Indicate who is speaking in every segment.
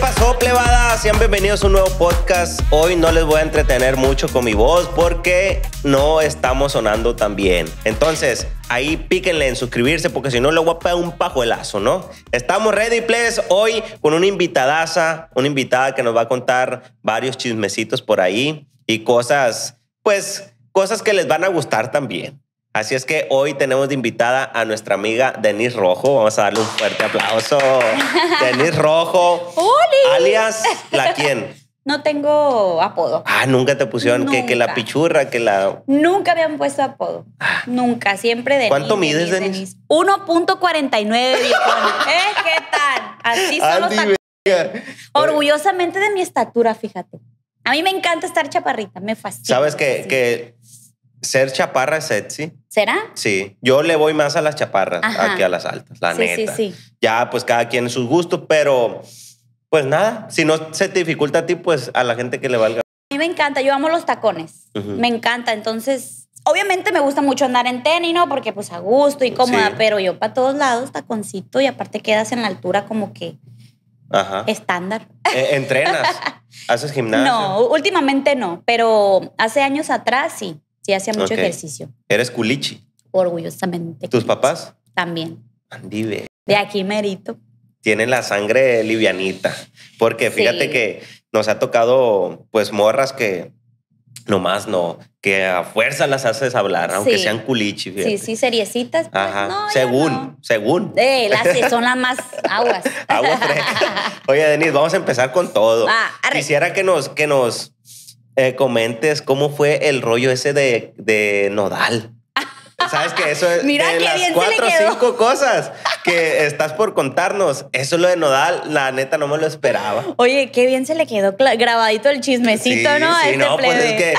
Speaker 1: pasó, plebada? Sean bienvenidos a un nuevo podcast. Hoy no les voy a entretener mucho con mi voz porque no estamos sonando tan bien. Entonces, ahí píquenle en suscribirse porque si no, le voy a pegar un pajuelazo, ¿no? Estamos ready, please, hoy con una invitadaza, una invitada que nos va a contar varios chismecitos por ahí y cosas, pues, cosas que les van a gustar también. Así es que hoy tenemos de invitada a nuestra amiga Denise Rojo. Vamos a darle un fuerte aplauso. Denise Rojo.
Speaker 2: Alias, ¿la quién? No tengo apodo.
Speaker 1: Ah, nunca te pusieron Que, que, la pichurra, que la.
Speaker 2: Nunca habían puesto apodo. Ah. Nunca, siempre de. ¿Cuánto mides, Denise? 1.49, ¿Eh? ¿Qué tal? Así solo Orgullosamente de mi estatura, fíjate. A mí me encanta estar chaparrita, me fascina. Sabes que,
Speaker 1: que ser chaparra es sexy. ¿Será? Sí. Yo le voy más a las chaparras aquí a las altas, la neta. Sí, sí. Ya, pues cada quien sus gustos, pero pues nada, si no se te dificulta a ti, pues a la gente que le valga. A
Speaker 2: mí me encanta, yo amo los tacones. Me encanta, entonces. Obviamente me gusta mucho andar en tenis, ¿no? Porque pues a gusto y cómoda, pero yo para todos lados taconcito y aparte quedas en la altura como que estándar.
Speaker 1: E, ¿Entrenas? ¿Haces gimnasio? No,
Speaker 2: últimamente no, pero hace años atrás sí hacía mucho ejercicio.
Speaker 1: ¿Eres culichi?
Speaker 2: Orgullosamente.
Speaker 1: ¿Tus papás? También. Andive.
Speaker 2: De aquí merito.
Speaker 1: Tienen la sangre livianita. Porque fíjate que nos ha tocado, pues, morras que nomás no, que a fuerza las haces hablar, aunque sean culichi. Sí,
Speaker 2: sí, seriecitas.
Speaker 1: Pues, Ajá. según, según.
Speaker 2: Eh, las son las más aguas.
Speaker 1: aguas Oye, Denise, vamos a empezar con todo. Quisiera que nos, que nos eh, comentes cómo fue el rollo ese de, Nodal. Sabes que eso es Mira de las cuatro o cinco cosas que estás por contarnos. Eso es lo de Nodal, la neta no me lo esperaba.
Speaker 2: Oye, qué bien se le quedó grabadito el chismecito, ¿no? Este no, pues es que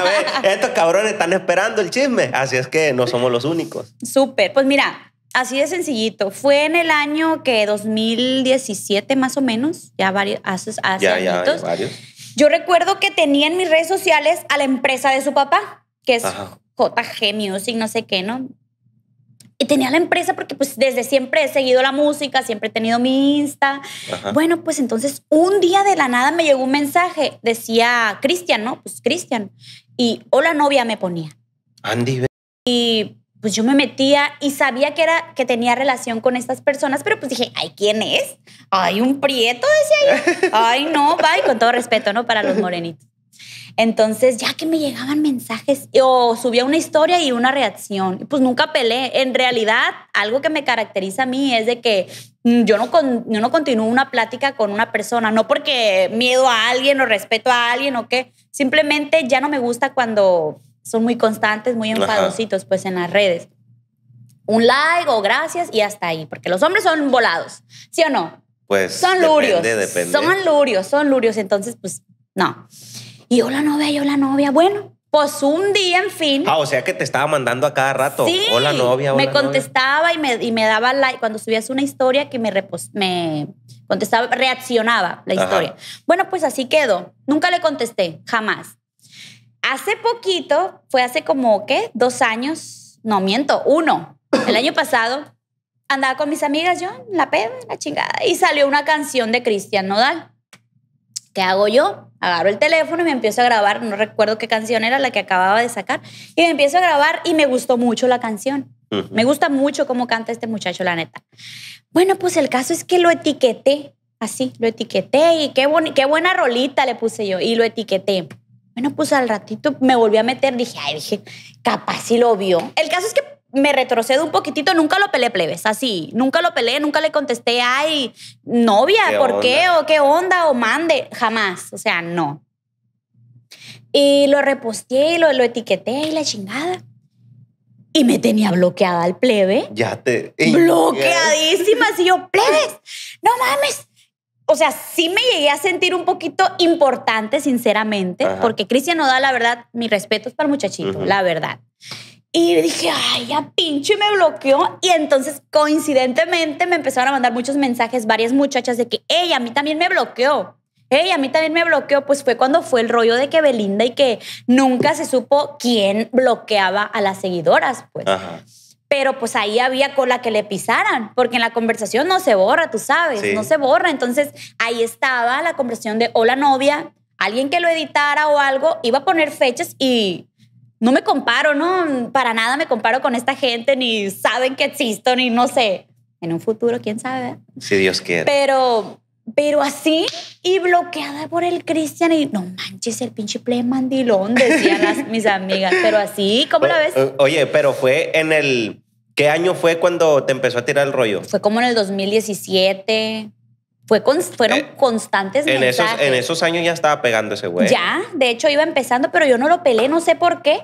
Speaker 1: estos cabrones están esperando el chisme, así es que no somos los únicos.
Speaker 2: Súper, pues mira, así de sencillito. Fue en el año que 2017 más o menos, ya varios, hace, yo recuerdo que tenía en mis redes sociales a la empresa de su papá, que es JG Music, no sé qué, ¿no? Y tenía la empresa porque pues desde siempre he seguido la música, siempre he tenido mi Insta. Bueno, pues entonces un día de la nada me llegó un mensaje, decía Cristian, ¿no? Pues Cristian. Y hola novia me ponía. Andy. Y pues yo me metía y sabía que era que tenía relación con estas personas, pero pues dije, ay, ¿quién es? Ay, un prieto, decía yo. Ay, no, y con todo respeto, ¿no? Para los morenitos. Entonces, ya que me llegaban mensajes o subía una historia y una reacción, pues nunca peleé. En realidad, algo que me caracteriza a mí es de que mm, yo no, yo no continúo una plática con una persona, no porque miedo a alguien o respeto a alguien o qué, simplemente ya no me gusta cuando son muy constantes, muy enfadositos, pues en las redes. Un like o gracias y hasta ahí, porque los hombres son volados, ¿sí o no?
Speaker 1: Pues son lurios, son
Speaker 2: lurios, son lurios, entonces pues no. Y hola novia, y hola novia, bueno, pues un día, en fin. Ah,
Speaker 1: o sea que te estaba mandando a cada rato. Sí, hola novia, Me contestaba
Speaker 2: Y, me, y me daba like cuando subías una historia que me, me contestaba, reaccionaba la historia. Bueno, pues así quedó. Nunca le contesté, jamás. Hace poquito, fue hace como, ¿qué? Dos años, no miento, uno. El año pasado andaba con mis amigas yo, la peda, la chingada, y salió una canción de Cristian Nodal. ¿Qué hago yo? Agarro el teléfono y me empiezo a grabar, no recuerdo qué canción era la que acababa de sacar, y me empiezo a grabar y me gustó mucho la canción. Me gusta mucho cómo canta este muchacho, la neta. Bueno, pues el caso es que lo etiqueté, así, lo etiqueté y qué, qué buena rolita le puse yo, y lo etiqueté. Bueno, pues al ratito me volví a meter, dije, ay, dije, capaz si lo vio. El caso es que me retrocedo un poquitito, nunca lo peleé plebes, así, nunca lo peleé, nunca le contesté, ay, novia, ¿por qué? ¿O qué onda? ¿O mande? Jamás, o sea, no. Y lo reposteé y lo, lo etiqueté y la chingada. Y me tenía bloqueada al plebe.
Speaker 1: Ya te. Bloqueadísima.
Speaker 2: Así yo, plebes, no mames, o sea, sí me llegué a sentir un poquito importante, sinceramente, porque Cristian da la verdad, mi respeto es para el muchachito, la verdad. Y dije, ay, ya pinche, me bloqueó. Y entonces, coincidentemente, me empezaron a mandar muchos mensajes, varias muchachas, de que, hey, a mí también me bloqueó. Hey, a mí también me bloqueó. Pues fue cuando fue el rollo de que Belinda y que nunca se supo quién bloqueaba a las seguidoras, pues. Ajá pero pues ahí había cola que le pisaran, porque en la conversación no se borra, tú sabes, no se borra. Entonces ahí estaba la conversación de hola novia, alguien que lo editara o algo, iba a poner fechas y no me comparo, ¿no? Para nada me comparo con esta gente, ni saben que existo, ni no sé. En un futuro, quién sabe.
Speaker 1: Si Dios quiere.
Speaker 2: Pero pero así y bloqueada por el Cristian y no manches el pinche play mandilón decían las, mis amigas pero así cómo la ves
Speaker 1: oye pero fue en el qué año fue cuando te empezó a tirar el rollo
Speaker 2: fue como en el 2017 fue fueron eh, constantes en esos en
Speaker 1: esos años ya estaba pegando ese güey ya
Speaker 2: de hecho iba empezando pero yo no lo pelé no sé por qué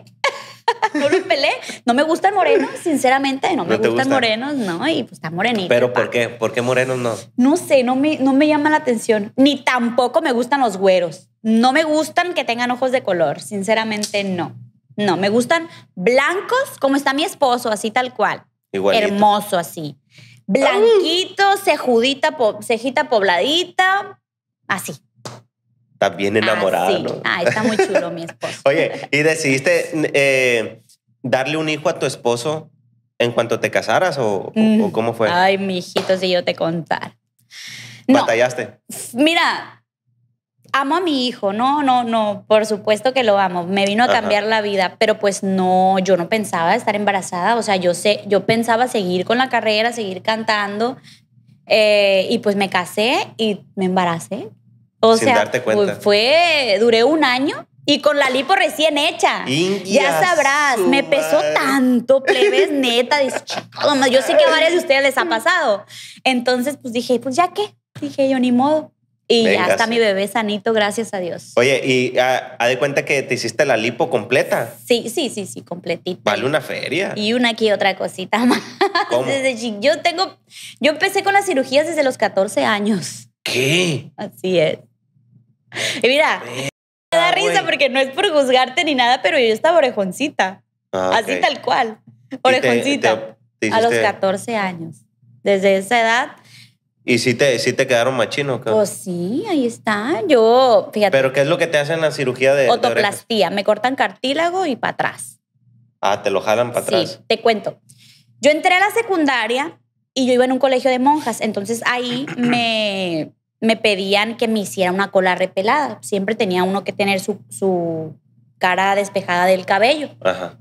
Speaker 2: no pelé. No me gustan morenos, sinceramente. No me gustan morenos, no. Y pues está morenito. ¿Pero
Speaker 1: por qué? ¿Por qué morenos no?
Speaker 2: No sé, no me, no me llama la atención. Ni tampoco me gustan los güeros. No me gustan que tengan ojos de color. Sinceramente, no. No, me gustan blancos, como está mi esposo, así tal cual. Hermoso, así. Blanquito, cejudita, cejita pobladita, así
Speaker 1: está bien enamorada, ah, sí.
Speaker 2: Ah, está muy chulo mi
Speaker 1: esposo. Oye, ¿y decidiste eh, darle un hijo a tu esposo en cuanto te casaras o, mm. cómo fue?
Speaker 2: Ay, mi hijito, si yo te contar.
Speaker 1: ¿Batallaste?
Speaker 2: Mira, amo a mi hijo, no, no, no, por supuesto que lo amo. Me vino a cambiar la vida, pero pues no, yo no pensaba estar embarazada, o sea, yo sé, yo pensaba seguir con la carrera, seguir cantando, eh, y pues me casé y me embaracé. O sea, fue, duré un año y con la lipo recién hecha. ya sabrás, me pesó tanto, plebes, neta. yo sé que a varias de ustedes les ha pasado. Entonces, pues dije, pues ya qué. Dije yo, ni modo. Y ya está mi bebé sanito, gracias a Dios.
Speaker 1: Oye, ¿y ah, ha, de cuenta que te hiciste la lipo completa?
Speaker 2: Sí, sí, sí, sí, completita.
Speaker 1: Vale una feria. Y
Speaker 2: una aquí otra cosita más. Desde, yo tengo, yo empecé con las cirugías desde los 14 años. ¿Qué? Así es. Y mira, ah, me da risa porque no es por juzgarte ni nada, pero yo estaba orejoncita.
Speaker 1: Ah, Así tal
Speaker 2: cual. Orejoncita. a los 14 años. Desde esa edad.
Speaker 1: ¿Y sí te, si te quedaron Pues
Speaker 2: sí, ahí está. Yo, fíjate. ¿Pero
Speaker 1: qué es lo que te hacen la cirugía de Otoplastía.
Speaker 2: me cortan cartílago y para atrás.
Speaker 1: Ah, te lo jalan para atrás.
Speaker 2: Sí, te cuento. Yo entré a la secundaria y yo iba en un colegio de monjas. Entonces ahí me me pedían que me hiciera una cola repelada. Siempre tenía uno que tener su, cara despejada del cabello. Ajá.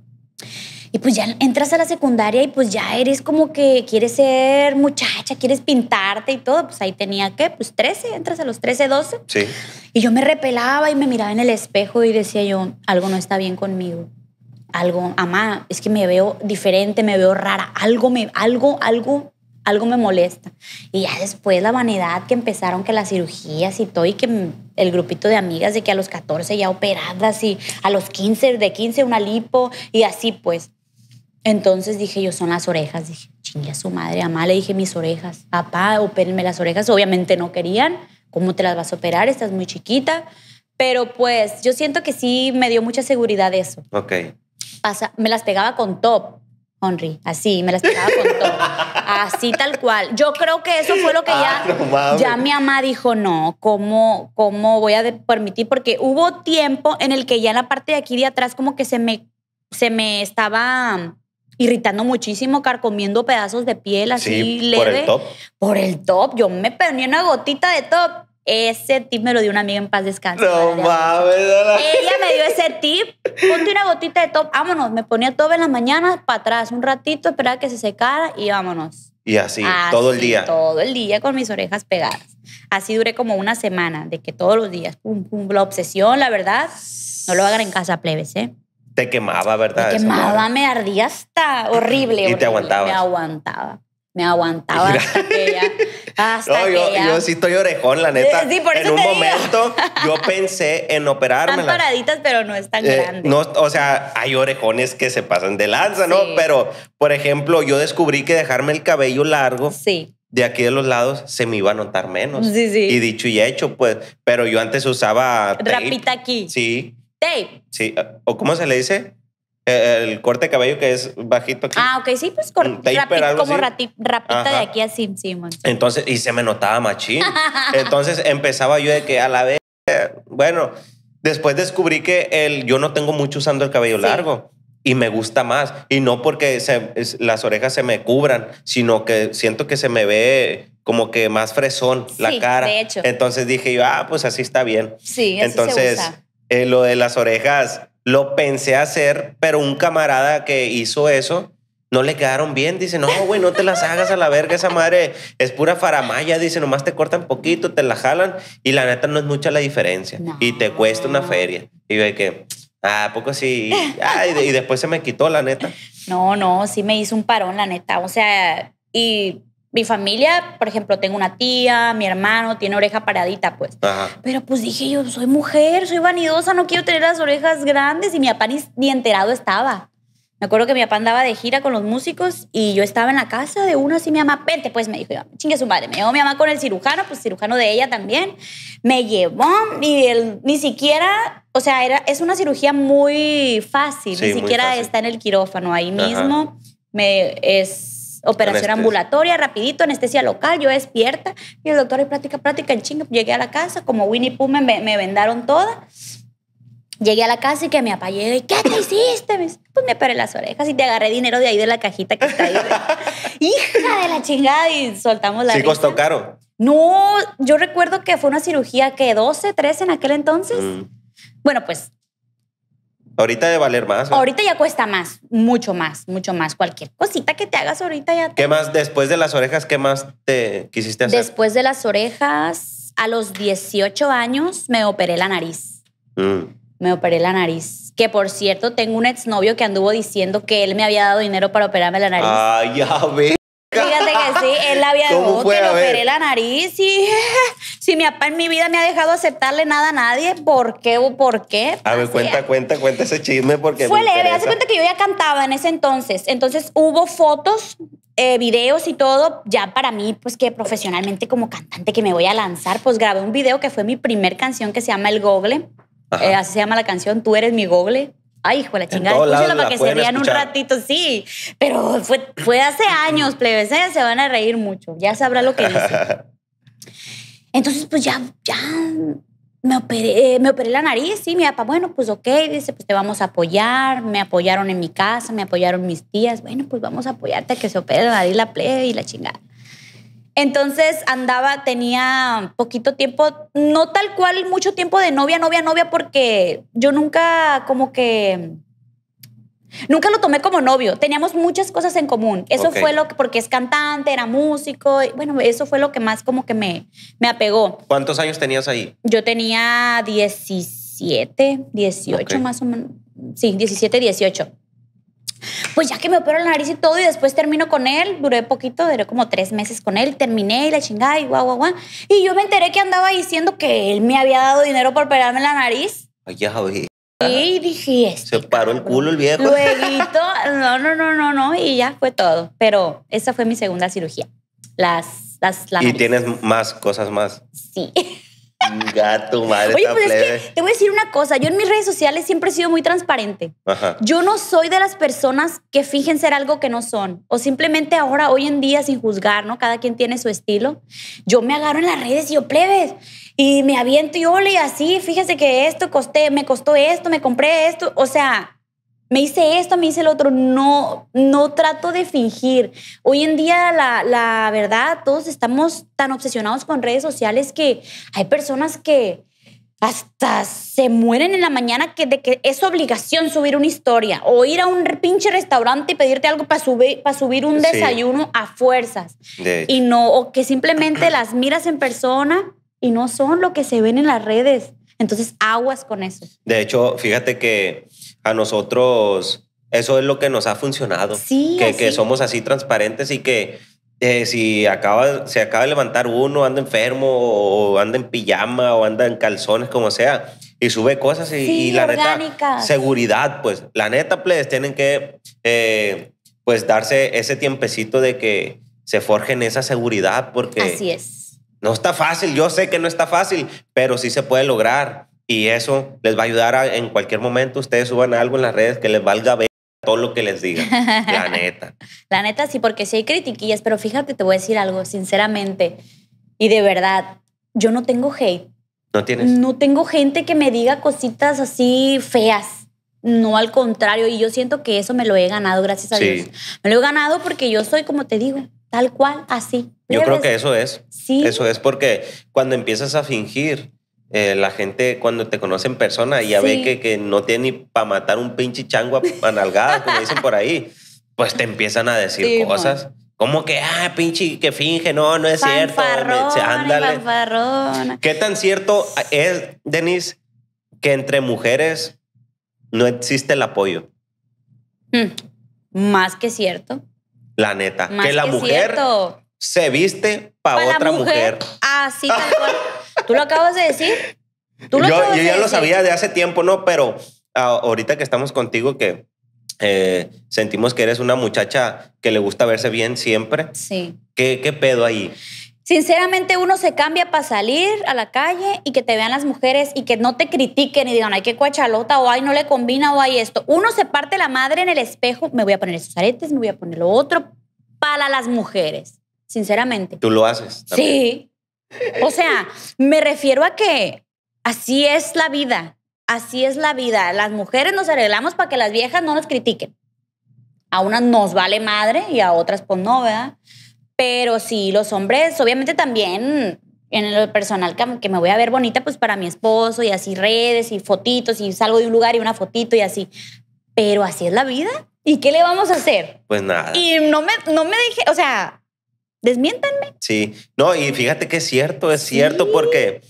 Speaker 2: Y pues ya entras a la secundaria y pues ya eres como que quieres ser muchacha, quieres pintarte y todo. Pues ahí tenía que, pues 13, entras a los 13, 12. Sí. Y yo me repelaba y me miraba en el espejo y decía yo, algo no está bien conmigo. Algo, amá, es que me veo diferente, me veo rara. Algo me, algo, algo algo me molesta. Y ya después la vanidad que empezaron que las cirugías y todo, y que el grupito de amigas de que a los 14 ya operadas y a los 15, de 15 una lipo y así pues. Entonces dije yo, son las orejas. Dije, chingue a su madre, mamá, le dije mis orejas. Papá, opérenme las orejas. Obviamente no querían. ¿Cómo te las vas a operar? Estás muy chiquita. Pero pues yo siento que sí me dio mucha seguridad eso. Ok. Pasa, me las pegaba con top, Henry. Así, me las pegaba con top. Así tal cual. Yo creo que eso fue lo que ah, ya, ya mi mamá dijo, no, ¿cómo, ¿cómo voy a permitir? Porque hubo tiempo en el que ya en la parte de aquí de atrás como que se me, se me estaba irritando muchísimo, carcomiendo pedazos de piel así leve. Por el top. Por el top. Yo me ponía una gotita de top ese tip me lo dio una amiga en paz descanso. No mames. Ella me dio ese tip. Ponte una gotita de top. Vámonos. Me ponía top en las mañanas para atrás un ratito, esperaba que se secara y vámonos.
Speaker 1: Y así, todo el día. Todo
Speaker 2: el día con mis orejas pegadas. Así duré como una semana, de que todos los días, pum, pum, la obsesión, la verdad. No lo hagan en casa, plebes, ¿eh?
Speaker 1: Te quemaba, ¿verdad? Me quemaba,
Speaker 2: me ardía hasta horrible. y te aguantabas. Me aguantaba me aguantaba hasta que no, yo, yo sí
Speaker 1: estoy orejón, la neta. Sí, por eso en un momento yo pensé en operarme. Están
Speaker 2: paraditas, pero no es tan eh, grande. No,
Speaker 1: o sea, hay orejones que se pasan de lanza, ¿no? Pero, por ejemplo, yo descubrí que dejarme el cabello largo. De aquí de los lados se me iba a notar menos. Sí, sí. Y dicho y hecho, pues. Pero yo antes usaba. Rapita aquí. Sí. Tape. Sí. ¿O cómo se le dice? Eh, el corte de cabello que es bajito Ah,
Speaker 2: ok, sí, pues corte. como rapita de aquí a sí,
Speaker 1: Entonces, y se me notaba machín. Entonces empezaba yo de que a la vez, bueno, después descubrí que el, yo no tengo mucho usando el cabello largo y me gusta más. Y no porque las orejas se me cubran, sino que siento que se me ve como que más fresón la cara. De hecho. Entonces dije yo, ah, pues así está bien. Sí, Entonces, eh, lo de las orejas lo pensé hacer, pero un camarada que hizo eso no le quedaron bien. Dice, no, güey, no te las hagas a la verga, esa madre es pura faramaya. Dice, nomás te cortan poquito, te la jalan y la neta no es mucha la diferencia. Y te cuesta una feria. Y ve que, ah, poco sí. y después se me quitó, la neta.
Speaker 2: No, no, sí me hizo un parón, la neta. O sea, y mi familia, por ejemplo, tengo una tía, mi hermano tiene oreja paradita, pues. Pero pues dije yo, soy mujer, soy vanidosa, no quiero tener las orejas grandes y mi papá ni, enterado estaba. Me acuerdo que mi papá andaba de gira con los músicos y yo estaba en la casa de uno así, mi mamá, pente pues me dijo, chingue su madre. Me llevó mi mamá con el cirujano, pues cirujano de ella también. Me llevó y él ni siquiera, o sea, era, es una cirugía muy fácil, ni siquiera está en el quirófano, ahí mismo me es operación ambulatoria, rapidito, anestesia local, yo despierta y el doctor y práctica, práctica en chinga. Llegué a la casa, como Winnie Pooh me, me vendaron toda. Llegué a la casa y que me apallé y ¿qué te hiciste? Me pues me paré las orejas y te agarré dinero de ahí de la cajita que está ahí. Hija de la chingada y soltamos la Sí, costó caro. No, yo recuerdo que fue una cirugía que 12, 13 en aquel entonces. Mm. Bueno, pues
Speaker 1: Ahorita de valer más. Ahorita
Speaker 2: ya cuesta más, mucho más, mucho más. Cualquier cosita que te hagas ahorita ya.
Speaker 1: ¿Qué más después de las orejas? ¿Qué más te quisiste hacer?
Speaker 2: Después de las orejas, a los 18 años me operé la nariz. Mm. Me operé la nariz. Que por cierto, tengo un exnovio que anduvo diciendo que él me había dado dinero para operarme la nariz.
Speaker 1: Ay, ah, ya ve Fíjate que sí, él la había dejado, que le operé
Speaker 2: la nariz y si mi papá en mi vida me ha dejado aceptarle nada a nadie, ¿por qué o por qué?
Speaker 1: A ver, cuenta, cuenta, cuenta ese chisme porque Fue leve, hace cuenta
Speaker 2: que yo ya cantaba en ese entonces, entonces hubo fotos, eh, videos y todo, ya para mí, pues que profesionalmente como cantante que me voy a lanzar, pues grabé un video que fue mi primer canción que se llama El Goble, eh, así se llama la canción, Tú eres mi Gogle. Ay, hijo la chingada, escúchala para que se vean un ratito, sí. Pero fue, fue hace años, plebes, ¿eh? se van a reír mucho. Ya sabrá lo que dice. Entonces, pues ya, ya me operé, me operé la nariz, sí, mi papá, bueno, pues ok, dice, pues te vamos a apoyar, me apoyaron en mi casa, me apoyaron mis tías, bueno, pues vamos a apoyarte a que se opere la nariz la plebe y la chingada. Entonces andaba, tenía poquito tiempo, no tal cual mucho tiempo de novia, novia, novia, porque yo nunca como que... Nunca lo tomé como novio, teníamos muchas cosas en común. Eso fue lo que, porque es cantante, era músico, bueno, eso fue lo que más como que me, apegó.
Speaker 1: ¿Cuántos años tenías ahí?
Speaker 2: Yo tenía 17, 18 más o menos, sí, 17, 18. Pues ya que me opero la nariz y todo y después termino con él, duré poquito, duré como tres meses con él, terminé y la chingada y guau, guau, guau. Y yo me enteré que andaba diciendo que él me había dado dinero por operarme la nariz.
Speaker 1: Ay, ya, oye.
Speaker 2: Sí, dije este
Speaker 1: Se paró el culo el viejo. Luego,
Speaker 2: no, no, no, no, no, y ya fue todo. Pero esa fue mi segunda cirugía. Las, las, Y tienes
Speaker 1: más cosas más. Sí. Chinga madre. Oye, pues es que
Speaker 2: te voy a decir una cosa. Yo en mis redes sociales siempre he sido muy transparente. Yo no soy de las personas que fingen ser algo que no son. O simplemente ahora, hoy en día, sin juzgar, ¿no? Cada quien tiene su estilo. Yo me agarro en las redes y yo, plebes. Y me aviento y ole, así. fíjense que esto costé, me costó esto, me compré esto. O sea, me hice esto, me hice el otro. No, no trato de fingir. Hoy en día, la, verdad, todos estamos tan obsesionados con redes sociales que hay personas que hasta se mueren en la mañana que de que es obligación subir una historia o ir a un pinche restaurante y pedirte algo para subir, para subir un desayuno a fuerzas. Y no, o que simplemente las miras en persona y no son lo que se ven en las redes. Entonces, aguas con eso.
Speaker 1: De hecho, fíjate que a nosotros eso es lo que nos ha funcionado. Sí, que, somos así transparentes y que eh, si acaba, se acaba de levantar uno, anda enfermo o anda en pijama o anda en calzones, como sea, y sube cosas y, la neta, seguridad, pues, la neta, pues tienen que, eh, pues, darse ese tiempecito de que se forjen esa seguridad porque... No está fácil, yo sé que no está fácil, pero sí se puede lograr y eso les va a ayudar en cualquier momento ustedes suban algo en las redes que les valga ver todo lo que les digan. La neta.
Speaker 2: La neta sí, porque sí hay critiquillas, pero fíjate, te voy a decir algo, sinceramente, y de verdad, yo no tengo hate. No tienes. No tengo gente que me diga cositas así feas. No, al contrario, y yo siento que eso me lo he ganado, gracias a Dios. Me lo he ganado porque yo soy, como te digo, tal cual, así. Yo creo que
Speaker 1: eso es. Sí. Eso es porque cuando empiezas a fingir, eh, la gente cuando te conoce en persona ya ve que, no tiene ni para matar un pinche chango a como dicen por ahí, pues te empiezan a decir pues. cosas. Como que, ah, pinche, que finge, no, no es cierto cierto.
Speaker 2: Ándale.
Speaker 1: ¿Qué tan cierto es, Denis que entre mujeres no existe el apoyo?
Speaker 2: Hmm, más que cierto.
Speaker 1: La neta. que la mujer se viste para otra mujer. mujer.
Speaker 2: Ah, sí, tal cual. Tú lo acabas de decir.
Speaker 1: yo, ya lo sabía de hace tiempo, ¿no? Pero ah, ahorita que estamos contigo, que eh, sentimos que eres una muchacha que le gusta verse bien siempre. Sí. ¿Qué, qué pedo ahí?
Speaker 2: Sinceramente, uno se cambia para salir a la calle y que te vean las mujeres y que no te critiquen y digan, ay, qué cuachalota, o ay, no le combina, o hay esto. Uno se parte la madre en el espejo, me voy a poner esos aretes, me voy a poner lo otro, para las mujeres, sinceramente. ¿Tú
Speaker 1: lo haces? Sí,
Speaker 2: o sea, me refiero a que así es la vida, así es la vida. Las mujeres nos arreglamos para que las viejas no nos critiquen. A unas nos vale madre y a otras pues no, ¿verdad? Pero sí, los hombres, obviamente también en lo personal que me voy a ver bonita, pues para mi esposo y así redes y fotitos y salgo de un lugar y una fotito y así. Pero así es la vida. ¿Y qué le vamos a hacer?
Speaker 1: Pues nada. Y
Speaker 2: no me, no me dije, o sea, Desmiéntanme.
Speaker 1: Sí, no, y fíjate que es cierto, es cierto porque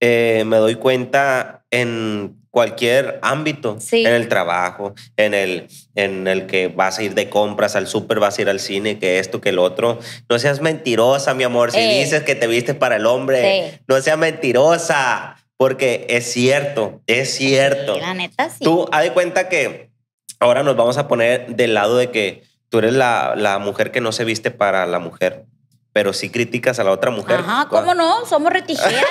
Speaker 1: eh, me doy cuenta en cualquier ámbito, en el trabajo, en el, en el que vas a ir de compras al súper, vas a ir al cine, que esto, que el otro. No seas mentirosa, mi amor, si eh. dices que te viste para el hombre, no seas mentirosa, porque es cierto, es cierto. la neta, sí. Tú, haz de cuenta que ahora nos vamos a poner del lado de que tú eres la, la mujer que no se viste para la mujer pero sí criticas a la otra mujer. Ajá, ¿cómo
Speaker 2: no? Somos retijeras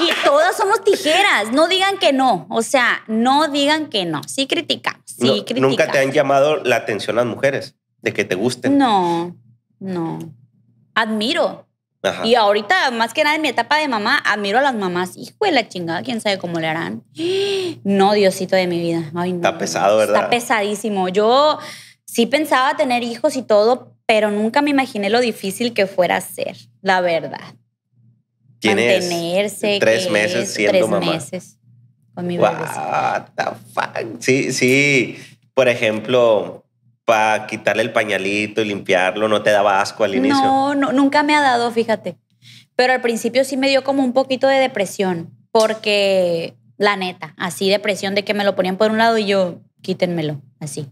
Speaker 2: y todas somos tijeras. No digan que no. O sea, no digan que no. Sí critica, sí critica. ¿Nunca te
Speaker 1: han llamado la atención las mujeres? De que te gusten.
Speaker 2: No, no. Admiro. Y ahorita, más que nada en mi etapa de mamá, admiro a las mamás. Hijo de la chingada, quién sabe cómo le harán. No, Diosito de mi vida.
Speaker 1: Está pesado, ¿verdad? Está
Speaker 2: pesadísimo. Yo sí pensaba tener hijos y todo, pero nunca me imaginé lo difícil que fuera a ser, la verdad.
Speaker 1: ¿Tienes Tres meses siendo tres meses
Speaker 2: con mi What
Speaker 1: the fuck? Sí, sí. Por ejemplo, para quitarle el pañalito y limpiarlo, ¿no te daba asco al inicio? No,
Speaker 2: no, nunca me ha dado, fíjate. Pero al principio sí me dio como un poquito de depresión, porque la neta, así depresión de que me lo ponían por un lado y yo, quítenmelo, así.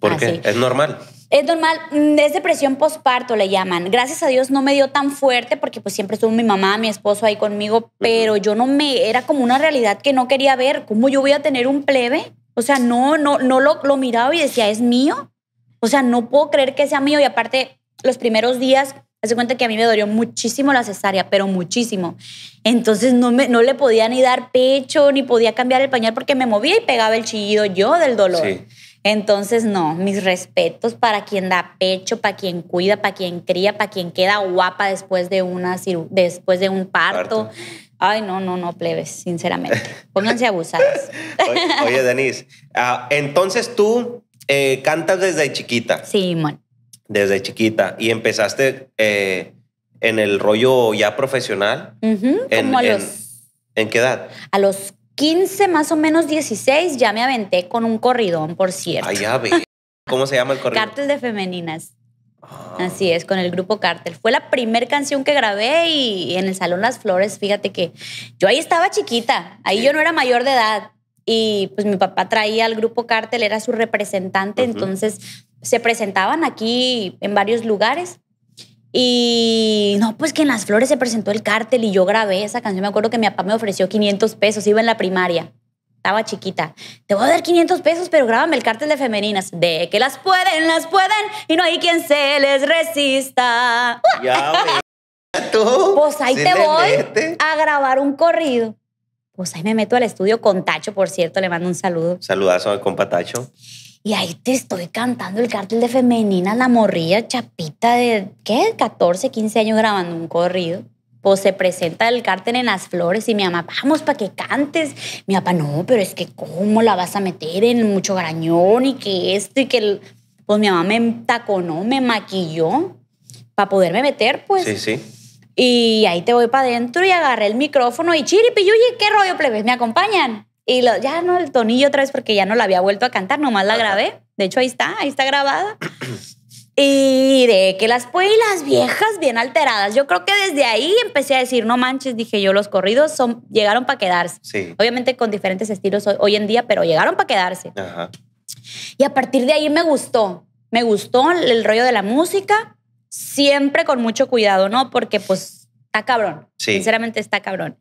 Speaker 1: ¿Por qué? ¿Es normal?
Speaker 2: Es normal, mm, es depresión postparto, le llaman. Gracias a Dios no me dio tan fuerte porque pues siempre estuvo mi mamá, mi esposo ahí conmigo, pero yo no me, era como una realidad que no quería ver, cómo yo voy a tener un plebe. O sea, no, no, no lo, miraba y decía, es mío. O sea, no puedo creer que sea mío. Y aparte, los primeros días, hace cuenta que a mí me dolió muchísimo la cesárea, pero muchísimo. Entonces no, me, no le podía ni dar pecho, ni podía cambiar el pañal porque me movía y pegaba el chillido yo del dolor. Sí. Entonces, no, mis respetos para quien da pecho, para quien cuida, para quien cría, para quien queda guapa después de, una después de un parto. Ay, no, no, no, plebes, sinceramente. Pónganse abusadas.
Speaker 1: oye, oye, Denise, ah, entonces tú eh, cantas desde chiquita. Sí, bueno. Desde chiquita. Y empezaste eh, en el rollo ya profesional. en, ¿En qué edad?
Speaker 2: A los 15, más o menos 16, ya me aventé con un corridón, por cierto. Ay, ya
Speaker 1: ¿Cómo se llama el corrido? Cártel
Speaker 2: de Femeninas. Ah. Así es, con el grupo Cártel. Fue la primera canción que grabé y en el Salón Las Flores, fíjate que yo ahí estaba chiquita, ahí yo no era mayor de edad y pues mi papá traía al grupo cartel era su representante, entonces se presentaban aquí en varios lugares y no, pues que en Las Flores se presentó el cártel y yo grabé esa canción. Me acuerdo que mi papá me ofreció 500 pesos, iba en la primaria. Estaba chiquita. Te voy a dar 500 pesos, pero grábame el cártel de femeninas. De que las pueden, las pueden y no hay quien se les resista. Ya, ¿Tú? Pues ahí te voy a grabar un corrido. Pues ahí me meto al estudio con Tacho, por cierto, le mando un saludo.
Speaker 1: Saludazo al compa Tacho.
Speaker 2: Y ahí te estoy cantando el cártel de femenina la morrilla chapita de, ¿qué? 14, 15 años grabando un corrido. Pues se presenta el cártel en las flores y mi mamá, vamos para que cantes. Mi papá, no, pero es que cómo la vas a meter en mucho grañón y que esto y que... Pues mi mamá me taconó, me maquilló para poderme meter, pues. Sí, sí. Y ahí te voy para adentro y agarré el micrófono y y ¿qué rollo plebes? ¿Me acompañan? Y ya no, el tonillo otra vez porque ya no la había vuelto a cantar, nomás la grabé. De hecho, ahí está, ahí está grabada. Y de que las pueblas viejas bien alteradas. Yo creo que desde ahí empecé a decir, no manches, dije yo, los corridos son, llegaron para quedarse. Obviamente con diferentes estilos hoy, en día, pero llegaron para quedarse. Y a partir de ahí me gustó, me gustó el, rollo de la música, siempre con mucho cuidado, ¿no? Porque pues está cabrón, sinceramente está cabrón.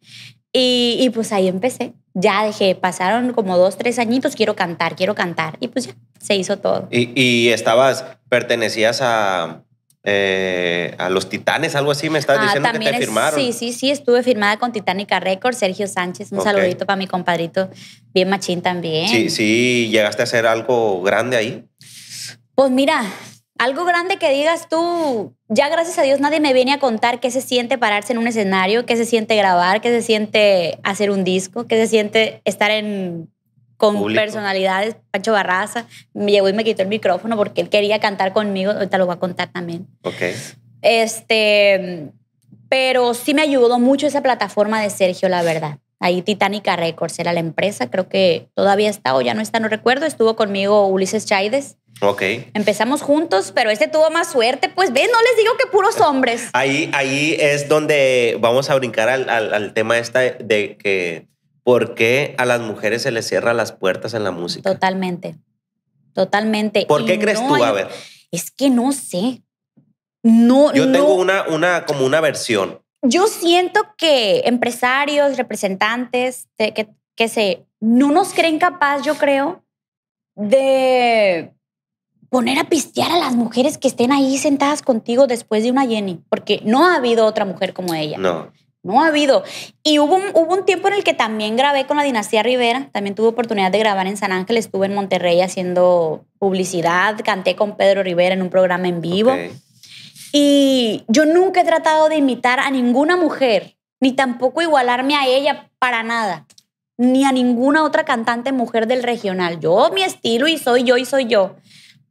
Speaker 2: Y, pues ahí empecé. Ya dejé, pasaron como dos, tres añitos, quiero cantar, quiero cantar. Y pues ya, se hizo todo.
Speaker 1: ¿Y, estabas, pertenecías a, eh, a los Titanes, algo así? Me estás ah, diciendo que te firmaron. Sí,
Speaker 2: sí, sí, estuve firmada con Titánica Records, Sergio Sánchez. Un saludito para mi compadrito, bien machín también. Sí,
Speaker 1: sí, ¿llegaste a hacer algo grande ahí?
Speaker 2: Pues mira, algo grande que digas tú, ya gracias a Dios nadie me viene a contar qué se siente pararse en un escenario, qué se siente grabar, qué se siente hacer un disco, qué se siente estar en con personalidades. Pancho Barraza me llegó y me quitó el micrófono porque él quería cantar conmigo, ahorita lo voy a contar también. Ok. Este, pero sí me ayudó mucho esa plataforma de Sergio, la verdad. Ahí Titánica Records era la empresa, creo que todavía está o ya no está, no recuerdo. Estuvo conmigo Ulises Chaides Ok. Empezamos juntos, pero este tuvo más suerte. Pues ven, no les digo que puros hombres.
Speaker 1: Ahí, ahí es donde vamos a brincar al, al, tema esta de que por qué a las mujeres se les cierran las puertas en la música.
Speaker 2: Totalmente. Totalmente. ¿Por qué crees tú? A ver. Es que no sé. No, Yo tengo
Speaker 1: una, una, como una versión.
Speaker 2: Yo siento que empresarios, representantes, que, que se, no nos creen capaz, yo creo, de poner a pistear a las mujeres que estén ahí sentadas contigo después de una Jenny, porque no ha habido otra mujer como ella. No. No ha habido. Y hubo un, hubo un tiempo en el que también grabé con la dinastía Rivera, también tuve oportunidad de grabar en San Ángel, estuve en Monterrey haciendo publicidad, canté con Pedro Rivera en un programa en vivo. Y yo nunca he tratado de imitar a ninguna mujer, ni tampoco igualarme a ella para nada, ni a ninguna otra cantante mujer del regional. Yo, mi estilo y soy yo y soy yo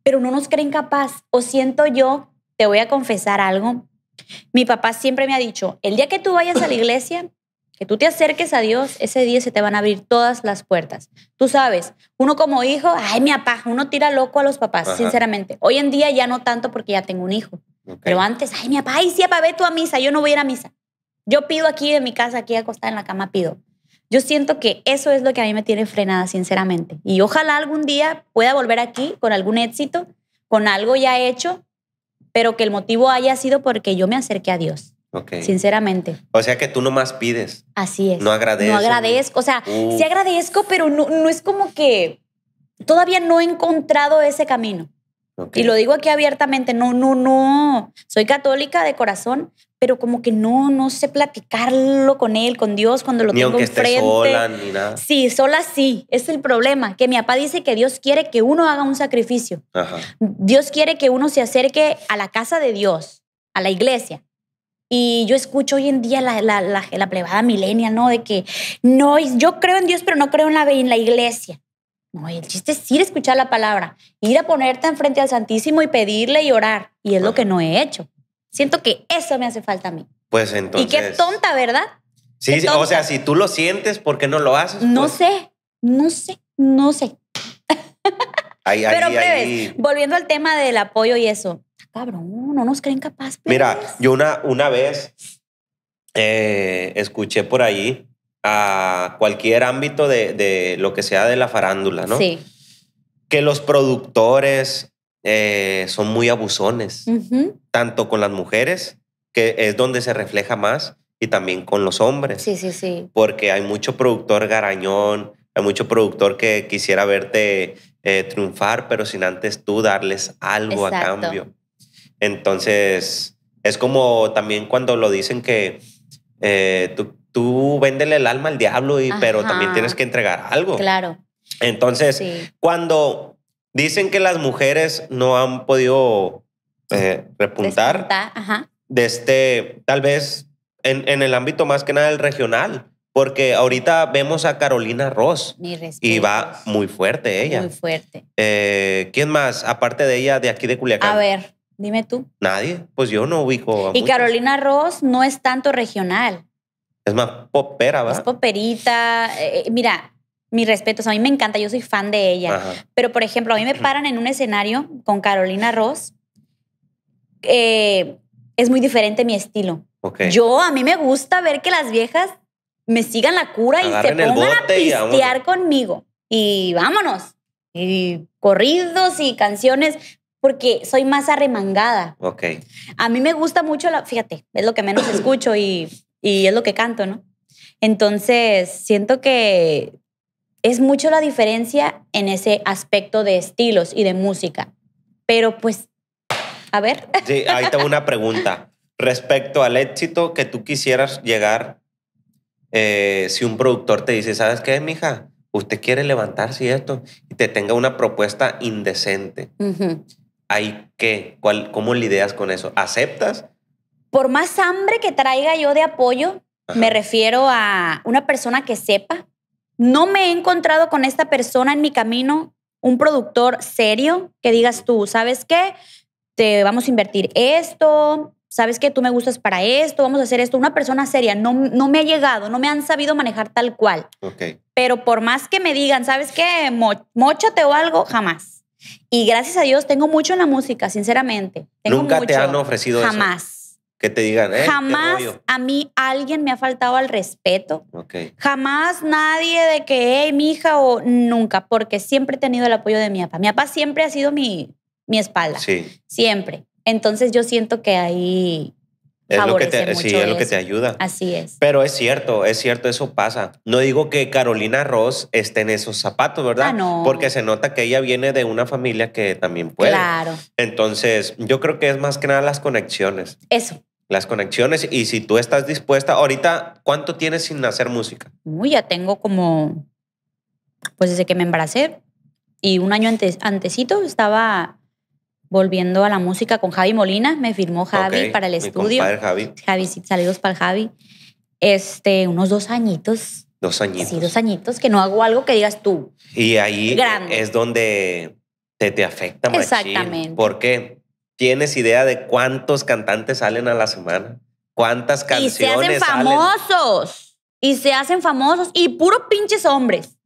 Speaker 2: pero no nos creen capaz. O siento yo, te voy a confesar algo. Mi papá siempre me ha dicho, el día que tú vayas a la iglesia, que tú te acerques a Dios, ese día se te van a abrir todas las puertas. Tú sabes, uno como hijo, ay, mi papá, uno tira loco a los papás, sinceramente. Hoy en día ya no tanto porque ya tengo un hijo. Pero antes, ay, mi papá, ay, si papá, ve tú a misa, yo no voy a ir a misa. Yo pido aquí de mi casa, aquí acostada en la cama, pido. Yo siento que eso es lo que a mí me tiene frenada, sinceramente. Y ojalá algún día pueda volver aquí con algún éxito, con algo ya hecho, pero que el motivo haya sido porque yo me acerqué a Dios. Sinceramente.
Speaker 1: O sea que tú nomás pides. Así es. No agradezco. No agradezco.
Speaker 2: O sea, sí agradezco, pero no, es como que todavía no he encontrado ese camino. Y lo digo aquí abiertamente, no, no, no. Soy católica de corazón, pero como que no, no sé platicarlo con él, con Dios, cuando lo ni tengo enfrente. Esté sola,
Speaker 1: ni nada. Sí,
Speaker 2: sola sí, es el problema, que mi papá dice que Dios quiere que uno haga un sacrificio. Ajá. Dios quiere que uno se acerque a la casa de Dios, a la iglesia. Y yo escucho hoy en día la, la, la, plebada milenial, ¿no? De que no, yo creo en Dios, pero no creo en la, en la iglesia. No, el chiste es ir a escuchar la palabra, ir a ponerte enfrente al Santísimo y pedirle y orar. Y es lo que no he hecho. Siento que eso me hace falta a mí.
Speaker 1: Pues entonces. Y qué
Speaker 2: tonta, ¿verdad?
Speaker 1: Sí, o sea, si tú lo sientes, ¿por qué no lo haces? No pues
Speaker 2: sé, no sé, no sé.
Speaker 1: Pero, breves,
Speaker 2: volviendo al tema del apoyo y eso, ah, cabrón, no nos creen capaz. Mira,
Speaker 1: yo una, una vez eh, escuché por ahí a cualquier ámbito de, de, lo que sea de la farándula, ¿no? Sí. Que los productores eh, son muy abusones, tanto con las mujeres, que es donde se refleja más, y también con los hombres. Sí, sí, sí. Porque hay mucho productor garañón, hay mucho productor que quisiera verte eh, triunfar, pero sin antes tú darles algo a cambio. Entonces, es como también cuando lo dicen que eh, tú, tú, véndele el alma al diablo, y, pero también tienes que entregar algo. Claro. Entonces, cuando Dicen que las mujeres no han podido eh, repuntar.
Speaker 2: ajá.
Speaker 1: Desde, este, tal vez, en, el ámbito más que nada del regional. Porque ahorita vemos a Carolina Ross. Y va muy fuerte ella. Muy fuerte. Eh, ¿Quién más, aparte de ella, de aquí de Culiacán?
Speaker 2: A ver, dime tú.
Speaker 1: Nadie. Pues yo no ubico. y Carolina
Speaker 2: Ross no es tanto regional.
Speaker 1: Es más popera, ¿verdad? Es
Speaker 2: poperita. Eh, mira, mis respetos, a mí me encanta, yo soy fan de ella. Pero, por ejemplo, a mí me paran en un escenario con Carolina Ross. Eh, es muy diferente mi estilo. Yo, a mí me gusta ver que las viejas me sigan la cura y se pongan a pistear conmigo. Y vámonos. Y corridos y canciones, porque soy más arremangada. A mí me gusta mucho la. Fíjate, es lo que menos escucho y, y es lo que canto, ¿no? Entonces, siento que es mucho la diferencia en ese aspecto de estilos y de música. Pero pues, a ver.
Speaker 1: Sí, ahí tengo una pregunta. Respecto al éxito que tú quisieras llegar, eh, si un productor te dice, ¿sabes qué, mija? Usted quiere levantarse y esto, y te tenga una propuesta indecente. ¿Hay qué? ¿Cuál, ¿Cómo lidias con eso? ¿Aceptas?
Speaker 2: Por más hambre que traiga yo de apoyo, me refiero a una persona que sepa no me he encontrado con esta persona en mi camino, un productor serio, que digas tú, ¿sabes qué? Te vamos a invertir esto, ¿sabes qué? Tú me gustas para esto, vamos a hacer esto. Una persona seria, no, no me ha llegado, no me han sabido manejar tal cual. Okay. Pero por más que me digan, ¿sabes qué? Mo mochate o algo, jamás. Y gracias a Dios tengo mucho en la música, sinceramente. ¿Nunca te han ofrecido eso? Jamás
Speaker 1: que te digan, eh, Jamás
Speaker 2: a mí alguien me ha faltado al respeto. Jamás nadie de que, hey, mi hija, o nunca, porque siempre he tenido el apoyo de mi papá. Mi papá siempre ha sido mi, mi espalda. Sí. Siempre. Entonces yo siento que ahí
Speaker 1: es lo que te, lo que te ayuda. Así es. Pero es cierto, es cierto, eso pasa. No digo que Carolina Ross esté en esos zapatos, ¿verdad? Ah, no. Porque se nota que ella viene de una familia que también puede. Claro. Entonces, yo creo que es más que nada las conexiones. Eso. Las conexiones y si tú estás dispuesta, ahorita, ¿cuánto tienes sin hacer música?
Speaker 2: Uy, ya tengo como, pues desde que me embaracé y un año antes, antesito estaba volviendo a la música con Javi Molina, me firmó Javi para el estudio. Javi. Javi, sí, para el Javi. Este, unos dos añitos.
Speaker 1: Dos añitos. Sí, dos
Speaker 2: añitos, que no hago algo que digas tú.
Speaker 1: Y ahí es donde te, te afecta más. Exactamente. Porque ¿Tienes idea de cuántos cantantes salen a la semana? ¿Cuántas canciones? Y se hacen
Speaker 2: famosos. Y se hacen famosos. Y puro pinches hombres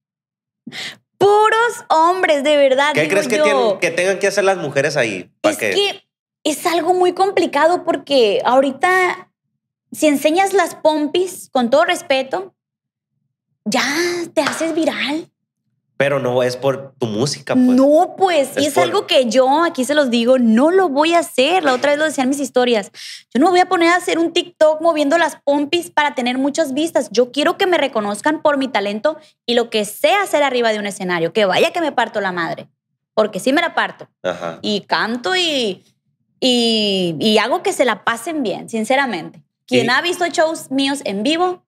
Speaker 2: puros hombres, de verdad. ¿Qué crees que,
Speaker 1: tengan que hacer las mujeres ahí? es que
Speaker 2: es algo muy complicado porque ahorita, si enseñas las pompis, con todo respeto, ya te haces viral
Speaker 1: pero no es por tu música. Pues. No,
Speaker 2: pues, es y es algo que yo aquí se los digo, no lo voy a hacer. La otra vez lo decían mis historias. Yo no voy a poner a hacer un TikTok moviendo las pompis para tener muchas vistas. Yo quiero que me reconozcan por mi talento y lo que sé hacer arriba de un escenario. Que vaya que me parto la madre, porque sí me la parto. Y canto y, y, y, hago que se la pasen bien, sinceramente. Quien ha visto shows míos en vivo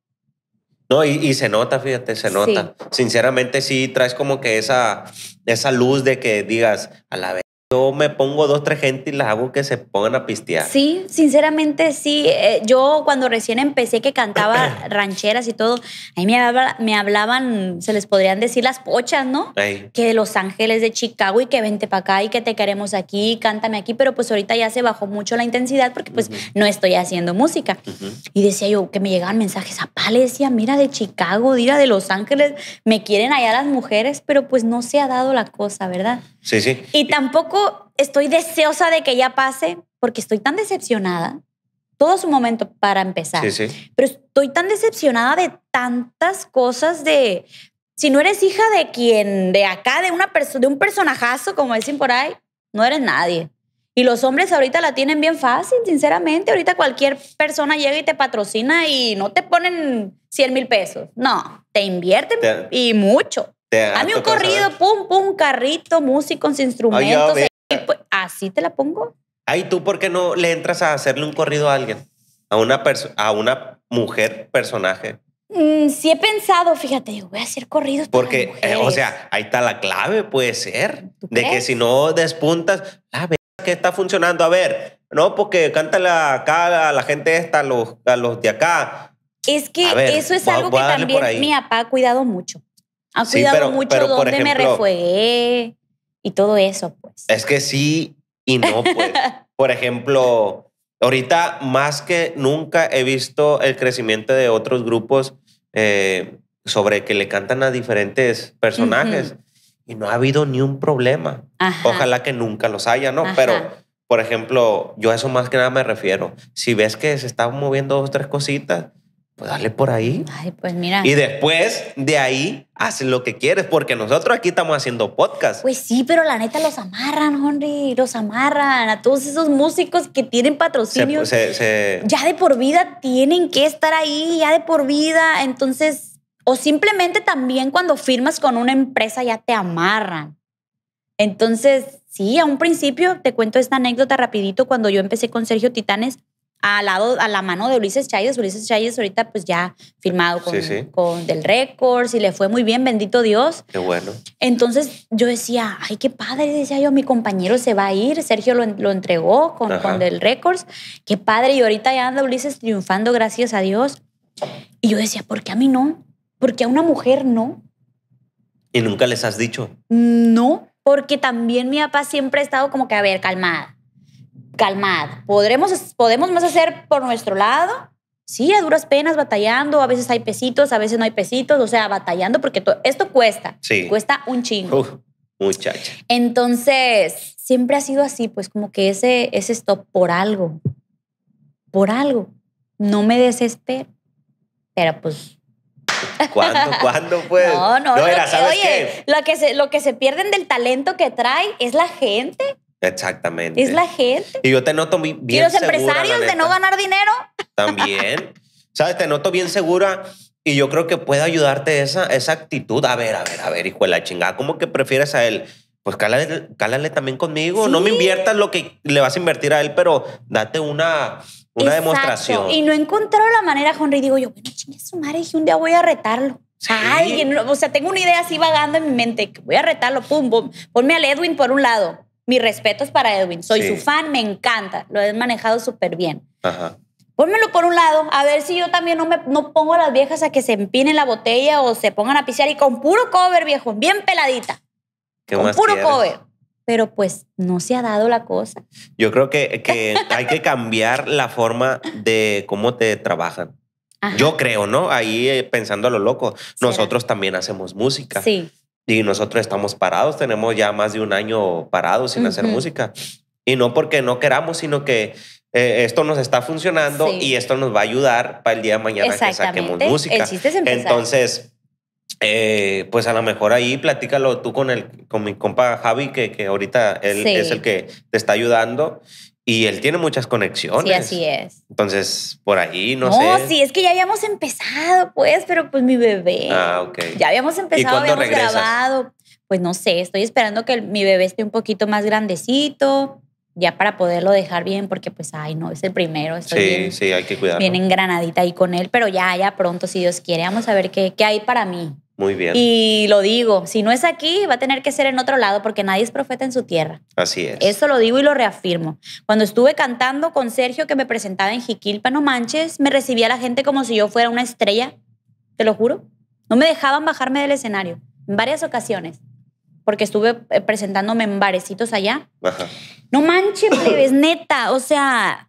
Speaker 1: no, y, y, se nota, fíjate, se nota. Sinceramente, sí traes como que esa, esa luz de que digas, a la vez yo me pongo dos, tres gente y las hago que se pongan a pistear.
Speaker 2: Sí, sinceramente sí. Eh, yo cuando recién empecé que cantaba rancheras y todo, ahí me, me hablaban, se les podrían decir las pochas, ¿no? Que de Los Ángeles, de Chicago y que vente para acá y que te queremos aquí, cántame aquí, pero pues ahorita ya se bajó mucho la intensidad porque pues no estoy haciendo música. Y decía yo que me llegaban mensajes, a le mira de Chicago, mira de Los Ángeles, me quieren allá las mujeres, pero pues no se ha dado la cosa, ¿verdad? Sí, sí. Y tampoco estoy deseosa de que ya pase porque estoy tan decepcionada. Todo su momento para empezar. Pero estoy tan decepcionada de tantas cosas de... Si no eres hija de quien, de acá, de, una de un personajazo, como dicen por ahí, no eres nadie. Y los hombres ahorita la tienen bien fácil, sinceramente. Ahorita cualquier persona llega y te patrocina y no te ponen 100 mil pesos. No, te invierten y mucho. Te Dame un corrido, pum, pum, carrito, músicos, instrumentos, eh, pues, así te la pongo.
Speaker 1: Ay, ¿tú por qué no le entras a hacerle un corrido a alguien? A una, a una mujer personaje.
Speaker 2: Si mm, sí he pensado, fíjate, voy a hacer corridos. Porque, para eh, o
Speaker 1: sea, ahí está la clave, puede ser. De que si no despuntas, a ah, ver, que está funcionando. A ver, no, porque cántale acá a la gente esta, a los, a los de acá. Es que eso es algo que también mi
Speaker 2: papá ha cuidado mucho. Ha cuidado mucho donde me refuegué y todo eso, pues.
Speaker 1: Es que sí y no, pues. Por ejemplo, ahorita más que nunca he visto el crecimiento de otros grupos eh, sobre que le cantan a diferentes personajes y no ha habido ni un problema. Ojalá que nunca los haya, ¿no? Pero por ejemplo, yo a eso más que nada me refiero. Si ves que se están moviendo dos o tres cositas, pues dale por ahí.
Speaker 2: Ay, pues mira. Y
Speaker 1: después de ahí, haz lo que quieres, porque nosotros aquí estamos haciendo podcast. Pues
Speaker 2: sí, pero la neta los amarran, Henry, los amarran a todos esos músicos que tienen patrocinio.
Speaker 1: Ya
Speaker 2: de por vida tienen que estar ahí, ya de por vida. Entonces, o simplemente también cuando firmas con una empresa ya te amarran. Entonces, sí, a un principio, te cuento esta anécdota rapidito, cuando yo empecé con Sergio Titanes, lado, a la mano de Ulises Chayes. Ulises Chayes ahorita pues ya firmado con, con Del Records y le fue muy bien, bendito Dios. Qué bueno. Entonces yo decía, ay, qué padre, decía yo, mi compañero se va a ir, Sergio lo, lo entregó con, con, Del Records, qué padre, y ahorita ya anda Ulises triunfando, gracias a Dios. Y yo decía, ¿por qué a mí no? ¿Por qué a una mujer no?
Speaker 1: ¿Y nunca les has dicho?
Speaker 2: No, porque también mi papá siempre ha estado como que, a ver, calmada calmad Podremos, podemos más hacer por nuestro lado. Sí, a duras penas, batallando. A veces hay pesitos, a veces no hay pesitos. O sea, batallando porque esto cuesta. Sí. Cuesta un chingo. muchacha. Entonces, siempre ha sido así, pues como que ese, ese stop por algo. Por algo. No me desespero. Pero pues
Speaker 1: ¿Cuándo? ¿Cuándo fue? Pues? No, no, oye,
Speaker 2: Lo, que se, lo que se pierden del talento que trae es la gente.
Speaker 1: Exactamente. Es la gente. Y yo te noto bien ¿Y los empresarios de no
Speaker 2: ganar dinero?
Speaker 1: También. ¿Sabes? Te noto bien segura y yo creo que puede ayudarte esa, esa actitud. A ver, a ver, a ver, hijo de la chingada, ¿cómo que prefieres a él? Pues cálale, también conmigo. No me inviertas lo que le vas a invertir a él, pero date una, una demostración. Y
Speaker 2: no encontró la manera, Henry. Digo yo, bueno, chingue su madre, y un día voy a retarlo. o sea, tengo una idea así vagando en mi mente, que voy a retarlo, pum, pum. Ponme al Edwin por un lado mis respetos para Edwin. Soy su fan, me encanta. Lo he manejado súper bien. Ajá. Pónmelo por un lado, a ver si yo también no, me, no pongo a las viejas a que se empinen la botella o se pongan a pisar y con puro cover, viejo, bien peladita.
Speaker 1: con puro cover.
Speaker 2: Pero pues no se ha dado la cosa.
Speaker 1: Yo creo que, que hay que cambiar la forma de cómo te trabajan. Yo creo, ¿no? Ahí eh, pensando a lo loco. Nosotros también hacemos música. Sí y nosotros estamos parados, tenemos ya más de un año parados sin hacer música. Y no porque no queramos, sino que eh, esto nos está funcionando y esto nos va a ayudar para el día de mañana que saquemos música. Entonces, eh, pues a lo mejor ahí platícalo tú con, el, con mi compa Javi, que, que ahorita él es el que te está ayudando. Y él tiene muchas conexiones. Sí, así es. Entonces, por ahí, no, sé. No, sí,
Speaker 2: es que ya habíamos empezado, pues, pero pues mi bebé. Ah, ok. Ya habíamos empezado, habíamos grabado. Pues no sé, estoy esperando que mi bebé esté un poquito más grandecito, ya para poderlo dejar bien, porque pues, ay, no, es el primero. sí,
Speaker 1: sí, hay que cuidarlo. Viene
Speaker 2: engranadita ahí con él, pero ya, ya pronto, si Dios quiere, vamos a ver qué, qué hay para mí.
Speaker 1: Muy bien. Y
Speaker 2: lo digo, si no es aquí, va a tener que ser en otro lado porque nadie es profeta en su tierra.
Speaker 1: Así es. Eso
Speaker 2: lo digo y lo reafirmo. Cuando estuve cantando con Sergio que me presentaba en Jiquilpa, no manches, me recibía la gente como si yo fuera una estrella, te lo juro. No me dejaban bajarme del escenario en varias ocasiones porque estuve eh, presentándome en barecitos allá. Ajá. No manches, plebes, neta, o sea,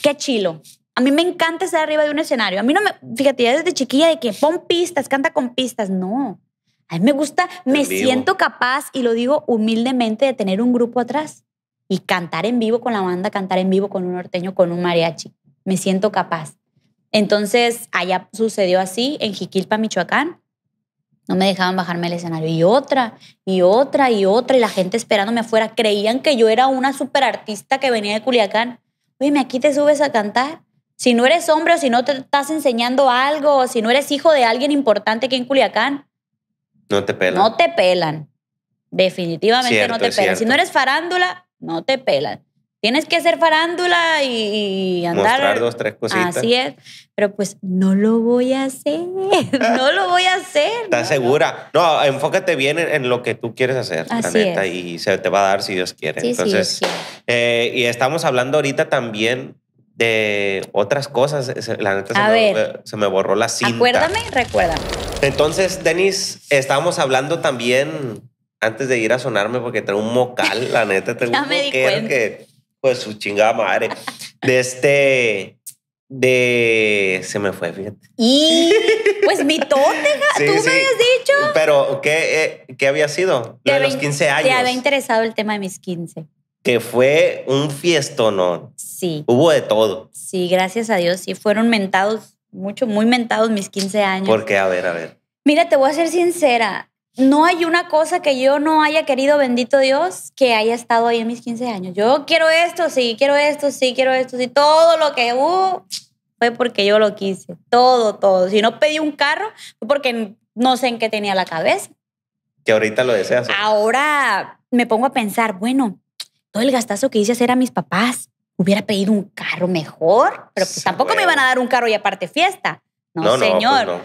Speaker 2: qué chilo. A mí me encanta estar arriba de un escenario. A mí no me, fíjate, ya desde chiquilla de que pon pistas, canta con pistas. No. A mí me gusta, me siento capaz y lo digo humildemente de tener un grupo atrás y cantar en vivo con la banda, cantar en vivo con un norteño, con un mariachi. Me siento capaz. Entonces, allá sucedió así, en Jiquilpa, Michoacán. No me dejaban bajarme el escenario. Y otra, y otra, y otra. Y la gente esperándome afuera. Creían que yo era una superartista que venía de Culiacán. Oye, ¿me aquí te subes a cantar. Si no eres hombre o si no te estás enseñando algo, o si no eres hijo de alguien importante aquí en Culiacán,
Speaker 1: no te pelan. No
Speaker 2: te pelan. Definitivamente no te pelan. Si no eres farándula, no te pelan. Tienes que ser farándula y, y andar. dos, tres cositas. Así es. Pero pues no lo voy a hacer. no lo voy a hacer.
Speaker 1: ¿Estás segura? No. enfócate bien en, lo que tú quieres hacer, Así la neta, y se te va a dar si Dios quiere. Sí, Entonces, eh, y estamos hablando ahorita también de otras cosas. La neta se me, borró la cinta. Acuérdame, recuerda Entonces, Denis, estábamos hablando también antes de ir a sonarme porque tengo un mocal, la neta, tengo un mocal que, pues, su chingada madre. De este. De. Se me fue, fíjate.
Speaker 2: Y. Pues mi tótega, tú me habías dicho.
Speaker 1: Pero, ¿qué, eh, había sido? de los 15 años. Te había
Speaker 2: interesado el tema de mis 15
Speaker 1: que fue un fiestonón. Sí. Hubo de todo.
Speaker 2: Sí, gracias a Dios. Sí, fueron mentados, mucho, muy mentados mis 15 años. Porque,
Speaker 1: a ver, a ver.
Speaker 2: Mira, te voy a ser sincera. No hay una cosa que yo no haya querido, bendito Dios, que haya estado ahí en mis 15 años. Yo quiero esto, sí, quiero esto, sí, quiero esto, sí. Todo lo que hubo fue porque yo lo quise. Todo, todo. Si no pedí un carro, fue porque no sé en qué tenía la cabeza.
Speaker 1: Que ahorita lo deseas.
Speaker 2: Ahora me pongo a pensar, bueno, todo el gastazo que hice hacer a mis papás. Hubiera pedido un carro mejor, pero pues tampoco me iban a dar un carro y aparte fiesta. No, pues señor.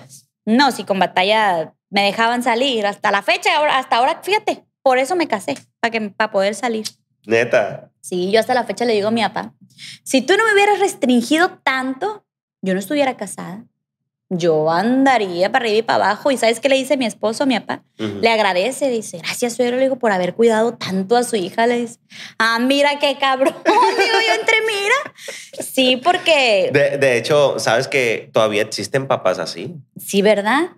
Speaker 2: No, si con batalla me dejaban salir hasta la fecha, hasta ahora, fíjate, por eso me casé, para, que, para poder salir.
Speaker 1: Neta.
Speaker 2: Sí, yo hasta la fecha le digo a mi papá, si tú no me hubieras restringido tanto, yo no estuviera casada yo andaría para arriba y para abajo. ¿Y sabes qué le dice mi esposo, mi papá? Le agradece, dice, gracias, suegro, le digo, por haber cuidado tanto a su hija. Le dice, ah, mira qué cabrón, digo yo entre mira. Sí, porque...
Speaker 1: De, hecho, ¿sabes que todavía existen papás así?
Speaker 2: Sí, ¿verdad?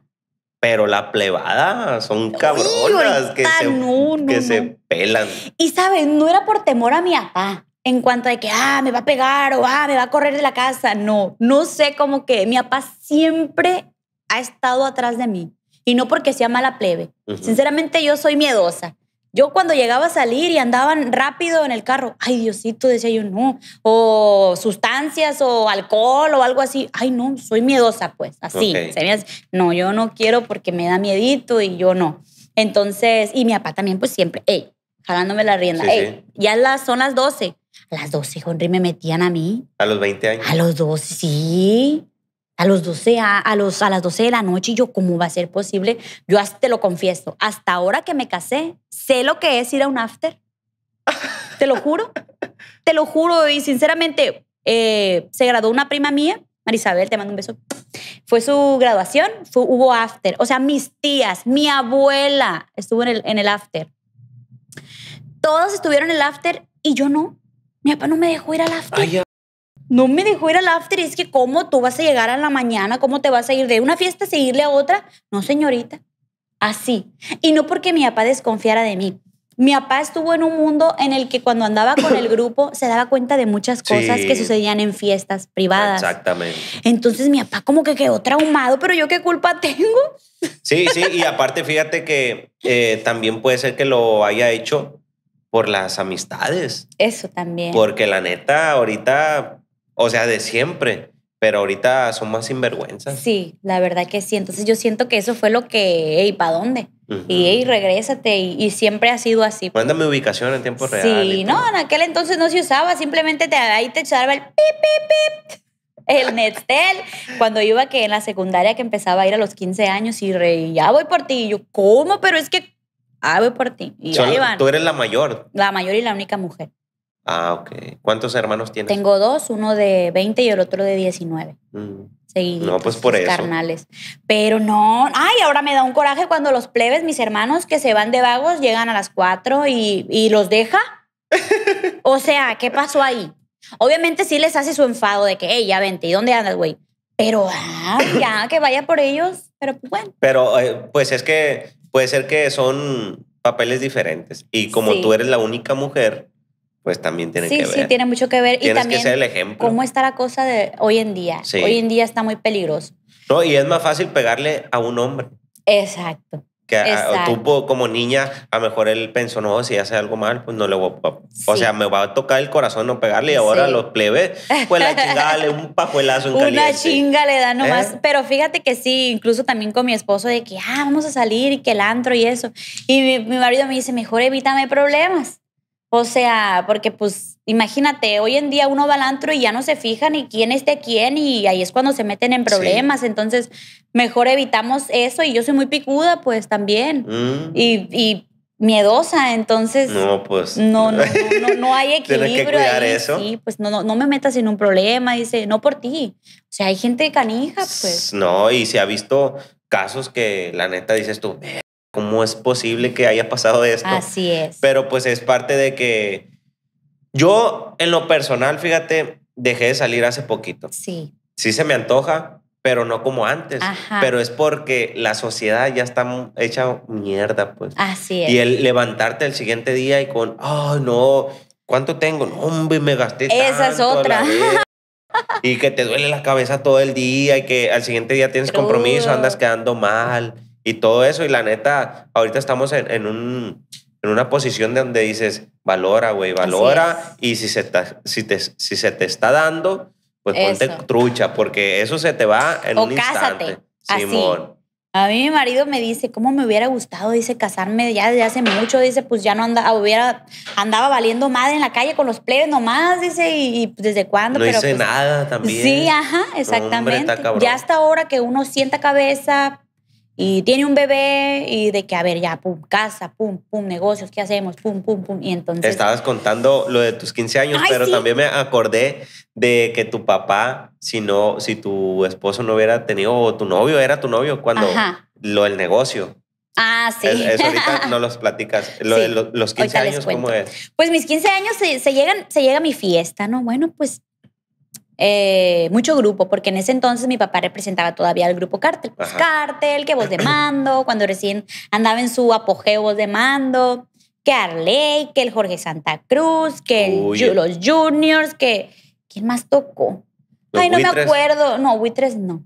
Speaker 1: Pero la plebada son cabronas que, se, que se pelan.
Speaker 2: Y sabes, no era por temor a mi papá en cuanto a que, ah, me va a pegar o, ah, me va a correr de la casa. No, no sé cómo que mi papá siempre ha estado atrás de mí. Y no porque sea mala plebe. Sinceramente, yo soy miedosa. Yo cuando llegaba a salir y andaban rápido en el carro, ay Diosito, decía yo, no. O sustancias o alcohol o algo así. Ay, no, soy miedosa, pues, así. sería no, yo no quiero porque me da miedito y yo no. Entonces, y mi papá también, pues siempre, hey, jalándome la rienda. Sí, Ya las, son las 12. A las 12, Henry, me metían a mí.
Speaker 1: ¿A los 20 años? A los
Speaker 2: 12, sí. A los 12, a, a, los, a las 12 de la noche, y yo, ¿cómo va a ser posible? Yo te lo confieso, hasta ahora que me casé, sé lo que es ir a un after. te lo juro. Te lo juro. Y sinceramente, eh, se graduó una prima mía, Marisabel, te mando un beso. Fue su graduación, hubo after. O sea, mis tías, mi abuela estuvo en el, en el after. Todos estuvieron en el after y yo no. Mi papá no me dejó ir al after. no me dejó ir al after. Y Es que, ¿cómo tú vas a llegar a la mañana? ¿Cómo te vas a ir de una fiesta a seguirle a otra? No, señorita. Así. Y no porque mi papá desconfiara de mí. Mi papá estuvo en un mundo en el que cuando andaba con el grupo se daba cuenta de muchas cosas que sucedían en fiestas privadas. Exactamente. Entonces mi papá como que quedó traumado, pero yo qué culpa tengo.
Speaker 1: Sí, sí, y aparte fíjate que eh, también puede ser que lo haya hecho por las amistades.
Speaker 2: Eso también. Porque
Speaker 1: la neta, ahorita, o sea, de siempre, pero ahorita son más sinvergüenzas.
Speaker 2: Sí, la verdad que sí. Entonces yo siento que eso fue lo que, hey, ¿para dónde? Y hey, regrésate. Y, siempre ha sido así. Mándame
Speaker 1: ubicación en tiempo real. Sí,
Speaker 2: no, en aquel entonces no se usaba, simplemente te, ahí te echaba el pip, pip, pip el Nextel, cuando iba que en la secundaria que empezaba a ir a los 15 años y reía, voy por ti. Y yo, ¿cómo? Pero es que, ah, voy por ti. Y ahí van. Tú eres la mayor. La mayor y la única mujer.
Speaker 1: Ah, ok. ¿Cuántos hermanos tienes?
Speaker 2: Tengo dos, uno de 20 y el otro de 19. Mm. no, pues, pues por eso. Carnales. Pero no, ay, ahora me da un coraje cuando los plebes, mis hermanos que se van de vagos, llegan a las 4 y, los deja. o sea, ¿qué pasó ahí? Obviamente sí les hace su enfado de que, hey, ya vente, ¿y dónde andas, güey? Pero ah, ya, que vaya por ellos, pero pues, bueno.
Speaker 1: Pero eh, pues es que puede ser que son papeles diferentes. Y como tú eres la única mujer, pues también tiene que ver. Sí, sí,
Speaker 2: tiene mucho que ver. y también, el ejemplo. ¿Cómo está la cosa de hoy en día? Sí. Hoy en día está muy peligroso.
Speaker 1: No, y es más fácil pegarle a un hombre.
Speaker 2: Exacto
Speaker 1: que ah, tú como niña, a lo mejor él pensó, no, si hace algo mal, pues no le voy a... O sea, me va a tocar el corazón no pegarle y ahora los plebes, pues la chingale, un pajuelazo en Una
Speaker 2: chinga le da ¿Eh? nomás. Pero fíjate que sí, incluso también con mi esposo de que, ah, vamos a salir y que el antro y eso. Y mi marido me dice, mejor evítame problemas. O sea, porque pues imagínate, hoy en día uno va al antro y ya no se fija ni quién esté quién y ahí es cuando se meten en problemas. Entonces, mejor evitamos eso y yo soy muy picuda pues también. Mm. Y, y, miedosa, entonces... No, pues... No, no, no, no, hay equilibrio. eso. Sí, pues no, no, no me metas en un problema, dice, no por ti. O sea, hay gente canija, pues.
Speaker 1: No, y se ha visto casos que la neta dices tú, ¿Cómo es posible que haya pasado esto? Así es. Pero pues es parte de que yo en lo personal, fíjate, dejé de salir hace poquito. Sí. Sí se me antoja, pero no como antes. Pero es porque la sociedad ya está hecha mierda, pues.
Speaker 2: Así es. Y el
Speaker 1: levantarte el siguiente día y con, oh, no, ¿cuánto tengo? No, hombre, me gasté. Esa es otra. y que te duele la cabeza todo el día y que al siguiente día tienes compromiso, andas quedando mal y todo eso. Y la neta, ahorita estamos en, en un, en una posición de donde dices, valora, güey, valora. Y si se, si, te, si se te está dando, pues ponte trucha, porque eso se te va en o un cásate, Así.
Speaker 2: A mí mi marido me dice, ¿cómo me hubiera gustado? Dice, casarme ya desde hace mucho. Dice, pues ya no andaba, hubiera, andaba valiendo madre en la calle con los plebes nomás. Dice, y, pues, desde cuándo. No pero hice pues, nada
Speaker 1: también. Sí, ajá, exactamente. ya hasta
Speaker 2: ahora que uno sienta cabeza, y tiene un bebé y de que, a ver, ya, pum, casa, pum, pum, negocios, ¿qué hacemos? Pum, pum, pum. Y entonces...
Speaker 1: Estabas contando lo de tus 15 años, pero también me acordé de que tu papá, si, no, si tu esposo no hubiera tenido, o tu novio era tu novio cuando lo del negocio.
Speaker 2: Ah, sí. Eso ahorita no
Speaker 1: los platicas. Lo, los 15 años, ¿cómo es?
Speaker 2: Pues mis 15 años se, se, llegan, se llega mi fiesta, ¿no? Bueno, pues eh, mucho grupo, porque en ese entonces mi papá representaba todavía al grupo Cartel Pues que Voz de Mando, cuando recién andaba en su apogeo Voz de Mando, que Arley, que el Jorge Santa Cruz, que los Juniors, que. ¿Quién más tocó? Ay, no me acuerdo. No, buitres no.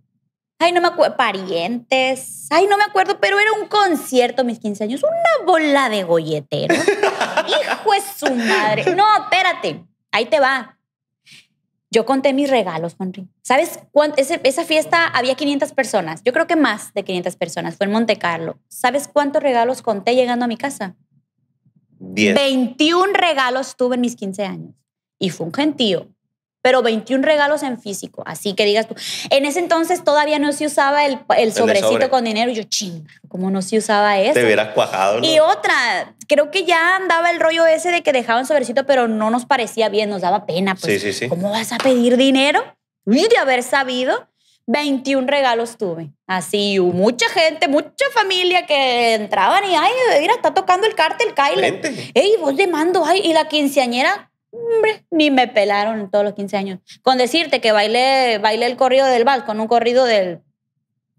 Speaker 2: Ay, no me acuerdo. Parientes. Ay, no me acuerdo, pero era un concierto mis 15 años. Una bola de golletero. Hijo de su madre. No, espérate. Ahí te va. Yo conté mis regalos, Henry. ¿Sabes? Cuánto, esa fiesta había 500 personas. Yo creo que más de 500 personas. Fue en Monte Carlo. ¿Sabes cuántos regalos conté llegando a mi casa? 10. 21 regalos tuve en mis 15 años. Y fue un gentío pero 21 regalos en físico. Así que digas tú, en ese entonces todavía no se usaba el, el sobrecito con dinero. Y yo, ching ¿cómo no se usaba eso? Te hubieras
Speaker 1: cuajado. ¿no? Y
Speaker 2: otra, creo que ya andaba el rollo ese de que dejaban sobrecito, pero no nos parecía bien, nos daba pena. Pues, sí, sí, sí. ¿Cómo vas a pedir dinero? Y de haber sabido, 21 regalos tuve. Así, mucha gente, mucha familia que entraban y, ay, mira, está tocando el cártel, Kyle. Ey, vos le mando, ay, y la quinceañera hombre, ni me pelaron en todos los 15 años. Con decirte que bailé, bailé el corrido del vals con un corrido del,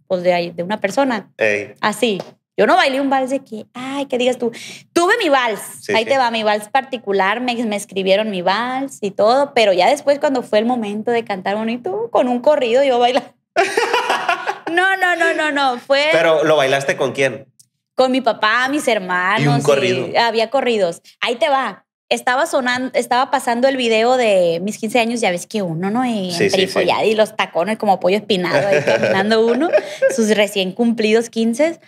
Speaker 2: pues de, ahí, de una persona. Así. Yo no bailé un vals de que, ay, que digas tú, tuve mi vals, ahí te va mi vals particular, me, me, escribieron mi vals y todo, pero ya después cuando fue el momento de cantar bonito, con un corrido yo bailé. no, no, no, no, no, fue... Pero lo
Speaker 1: bailaste con quién?
Speaker 2: Con mi papá, mis hermanos. Y un corrido. había corridos. Ahí te va estaba sonando, estaba pasando el video de mis 15 años, ya ves que uno, ¿no? Y sí, y los tacones como pollo espinado ahí caminando uno, sus recién cumplidos 15,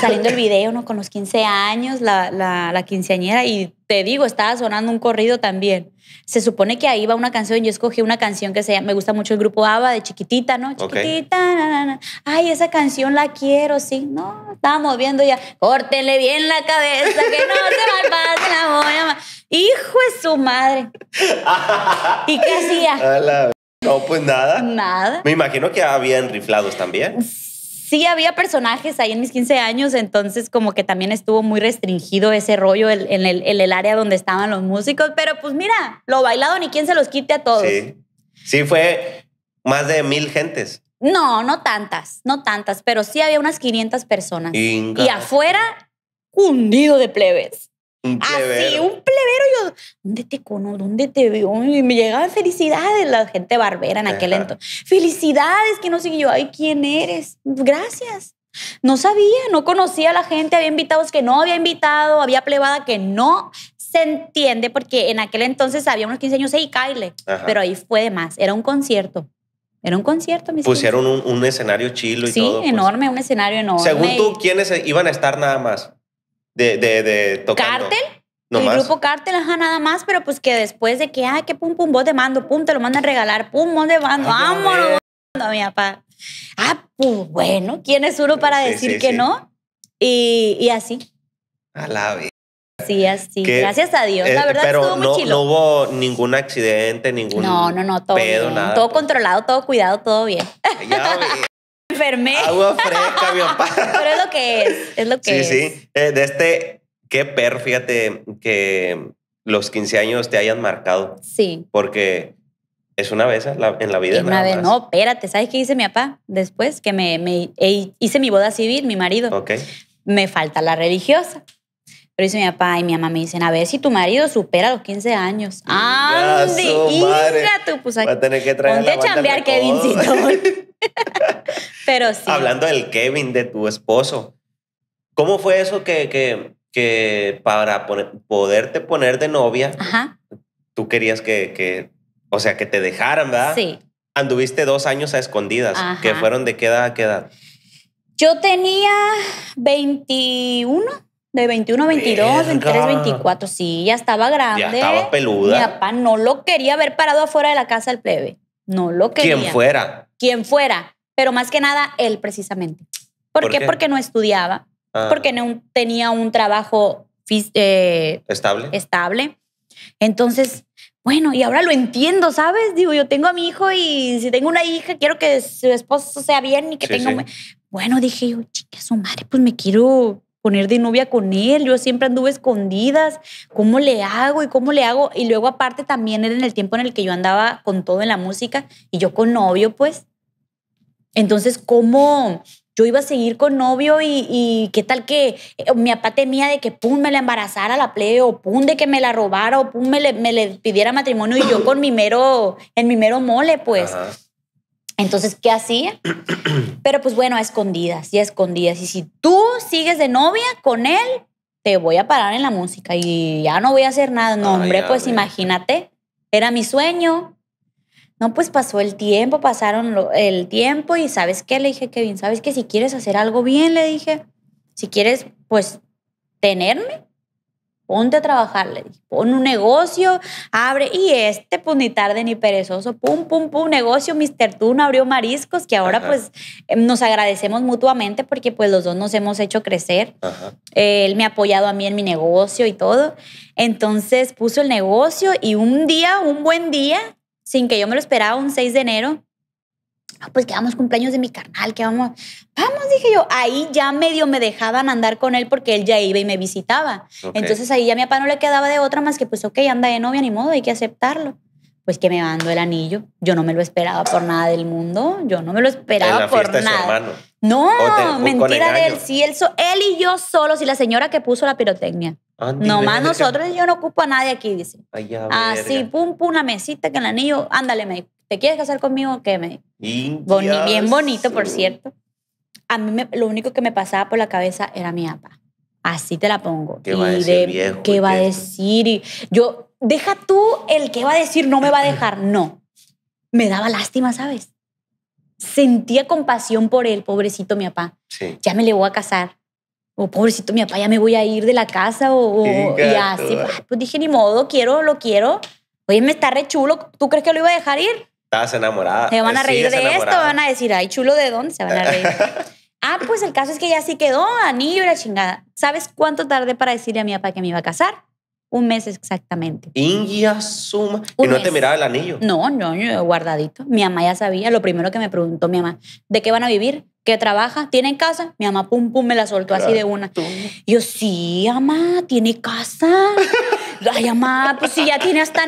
Speaker 2: saliendo el video, ¿no? Con los 15 años, la, la, quinceañera, y te digo, estaba sonando un corrido también. Se supone que ahí va una canción, yo escogí una canción que se llama, me gusta mucho el grupo ABBA de chiquitita, ¿no? Chiquitita, ay, esa canción la quiero, sí, ¿no? Estábamos viendo ya, córtenle bien la cabeza, que no se pasar la voy a Hijo de su madre. ¿Y qué
Speaker 1: hacía? No, pues nada. Nada. Me imagino que habían riflados también.
Speaker 2: Sí, había personajes ahí en mis 15 años, entonces como que también estuvo muy restringido ese rollo en, el, área donde estaban los músicos, pero pues mira, lo bailado ni quién se los quite a todos. Sí,
Speaker 1: sí fue más de mil gentes.
Speaker 2: No, no tantas, no tantas, pero sí había unas 500 personas. Y afuera, hundido de plebes.
Speaker 1: Así, ah, un
Speaker 2: plebero. Yo, ¿dónde te conozco? ¿Dónde te veo? Y me llegaban felicidades, la gente barbera en aquel entonces. Felicidades, que no sé yo. Ay, ¿quién eres? Gracias. No sabía, no conocía a la gente, había invitados que no había invitado, había plebada que no se entiende, porque en aquel entonces había unos 15 años, y Kyle, pero ahí fue de más, era un concierto. Era un concierto, mis Pusieron
Speaker 1: un, escenario chilo y sí, todo. Sí, pues.
Speaker 2: enorme, un escenario enorme. Según tú,
Speaker 1: ¿quiénes iban a estar nada más? de, de, de ¿Cártel? No el grupo
Speaker 2: Cártel, ajá, nada más, pero pues que después de que, ay, que pum, pum, vos de mando, pum, te lo mandan regalar, pum, vos de mando, vámonos, a mi papá. Ah, pues bueno, ¿quién es uno para decir que no? Y, y, así. A la vida. Sí, así. Gracias a Dios. la eh, verdad pero estuvo no, muy chilo. no
Speaker 1: hubo ningún accidente, ningún. No, no, no, todo todo
Speaker 2: controlado, todo cuidado, todo bien. Ya, enfermé.
Speaker 1: Agua fresca, mi papá.
Speaker 2: Pero es lo que es, es lo que sí,
Speaker 1: Sí, eh, de este, qué per, fíjate, que los 15 años te hayan marcado. Sí. Porque es una vez en la, vida. Es una vez, no,
Speaker 2: espérate, ¿sabes qué hice mi papá? Después que me, e, hice mi boda civil, mi marido. Me falta la religiosa. Pero dice mi papá y mi mamá me dicen, a ver si tu marido supera los 15 años. Andy, hija tú, pues Va a tener que traer ponte la chambear
Speaker 1: Pero sí. Hablando del Kevin, de tu esposo, ¿cómo fue eso que, que, para poderte poner de novia, tú querías que, o sea, que te dejaran, ¿verdad? Sí. Anduviste dos años a escondidas, ¿Qué que fueron de qué edad a qué edad.
Speaker 2: Yo tenía 21 de 21 22, 23, 24. Sí, ya estaba grande. Ya estaba peluda. Mi papá no lo quería haber parado afuera de la casa del plebe. No lo quería. Quien fuera. Quien fuera. Pero más que nada, él precisamente. ¿Por, qué? Porque no estudiaba. Ah. Porque no tenía un trabajo eh, estable. Estable. Entonces, bueno, y ahora lo entiendo, ¿sabes? Digo, yo tengo a mi hijo y si tengo una hija, quiero que su esposo sea bien y que tenga... Bueno, dije yo, chica, su madre, pues me quiero poner de novia con él. Yo siempre anduve escondidas. ¿Cómo le hago? ¿Y cómo le hago? Y luego aparte también era en el tiempo en el que yo andaba con todo en la música y yo con novio, pues. Entonces, ¿cómo yo iba a seguir con novio y, qué tal que eh, mi papá temía de que pum me la embarazara la plebe o pum de que me la robara o pum me le, pidiera matrimonio y yo con mi mero, en mi mero mole, pues. Entonces, ¿qué hacía? Pero pues bueno, a escondidas y escondidas. Y si tú sigues de novia con él, te voy a parar en la música y ya no voy a hacer nada. No, ah, hombre, pues imagínate, era mi sueño. No, pues pasó el tiempo, pasaron el tiempo y ¿sabes qué? Le dije, Kevin, ¿sabes qué? Si quieres hacer algo bien, le dije, si quieres, pues, tenerme, ponte a trabajar, le dije, pon un negocio, abre, y este, pues ni tarde ni perezoso, pum, pum, pum, negocio, Mr. Tuna abrió mariscos, que ahora pues em, nos agradecemos mutuamente porque pues los dos nos hemos hecho crecer, él me ha apoyado a mí en mi negocio y todo, entonces puso el negocio y un día, un buen día, sin que yo me lo esperaba, un 6 de enero, Ah, pues que vamos cumpleaños de mi carnal, que vamos, vamos, dije yo. Ahí ya medio me dejaban andar con él porque él ya iba y me visitaba. Entonces ahí ya mi papá no le quedaba de otra más que, pues, ok, anda de novia, ni modo, hay que aceptarlo. Pues que me mandó el anillo. Yo no me lo esperaba por nada del mundo. Yo no me lo esperaba por nada.
Speaker 1: No, mentira de él.
Speaker 2: Sí, él, él y yo solos y la señora que puso la pirotecnia.
Speaker 1: No ah, Nomás nosotros,
Speaker 2: yo no ocupo a nadie aquí, dice. Así, pum, pum, una mesita que el anillo, ándale, me quieres casar conmigo? ¿Qué me?
Speaker 1: bien bonito, por cierto.
Speaker 2: A mí lo único que me pasaba por la cabeza era mi apa. Así te la pongo.
Speaker 1: ¿Qué y va a decir,
Speaker 2: ¿Qué va a este? decir? Y yo, deja tú el que va a decir, no me va a dejar. No. Me daba lástima, ¿sabes? Sentía compasión por él, pobrecito mi papá. Ya me le voy a casar. O pobrecito mi papá, ya me voy a ir de la casa. O, y así. Pues, pues dije, ni modo, quiero, lo quiero. Oye, me está re chulo. ¿Tú crees que lo iba a dejar ir?
Speaker 1: se enamorada. Se van a eh, reír de esto, van
Speaker 2: a decir, ay, chulo, ¿de dónde? Se van a reír. ah, pues el caso es que ya sí quedó, anillo la chingada. ¿Sabes cuánto tardé para decirle a mi papá que me iba a casar? Un mes exactamente.
Speaker 1: India suma. y no te miraba el anillo. No,
Speaker 2: no, guardadito. Mi mamá ya sabía. Lo primero que me preguntó mi mamá, ¿de qué van a vivir? que trabaja, tiene casa. Mi mamá, pum, pum, me la soltó así de una. yo, sí, mamá, tiene casa. Ay, mamá, pues si ya tiene hasta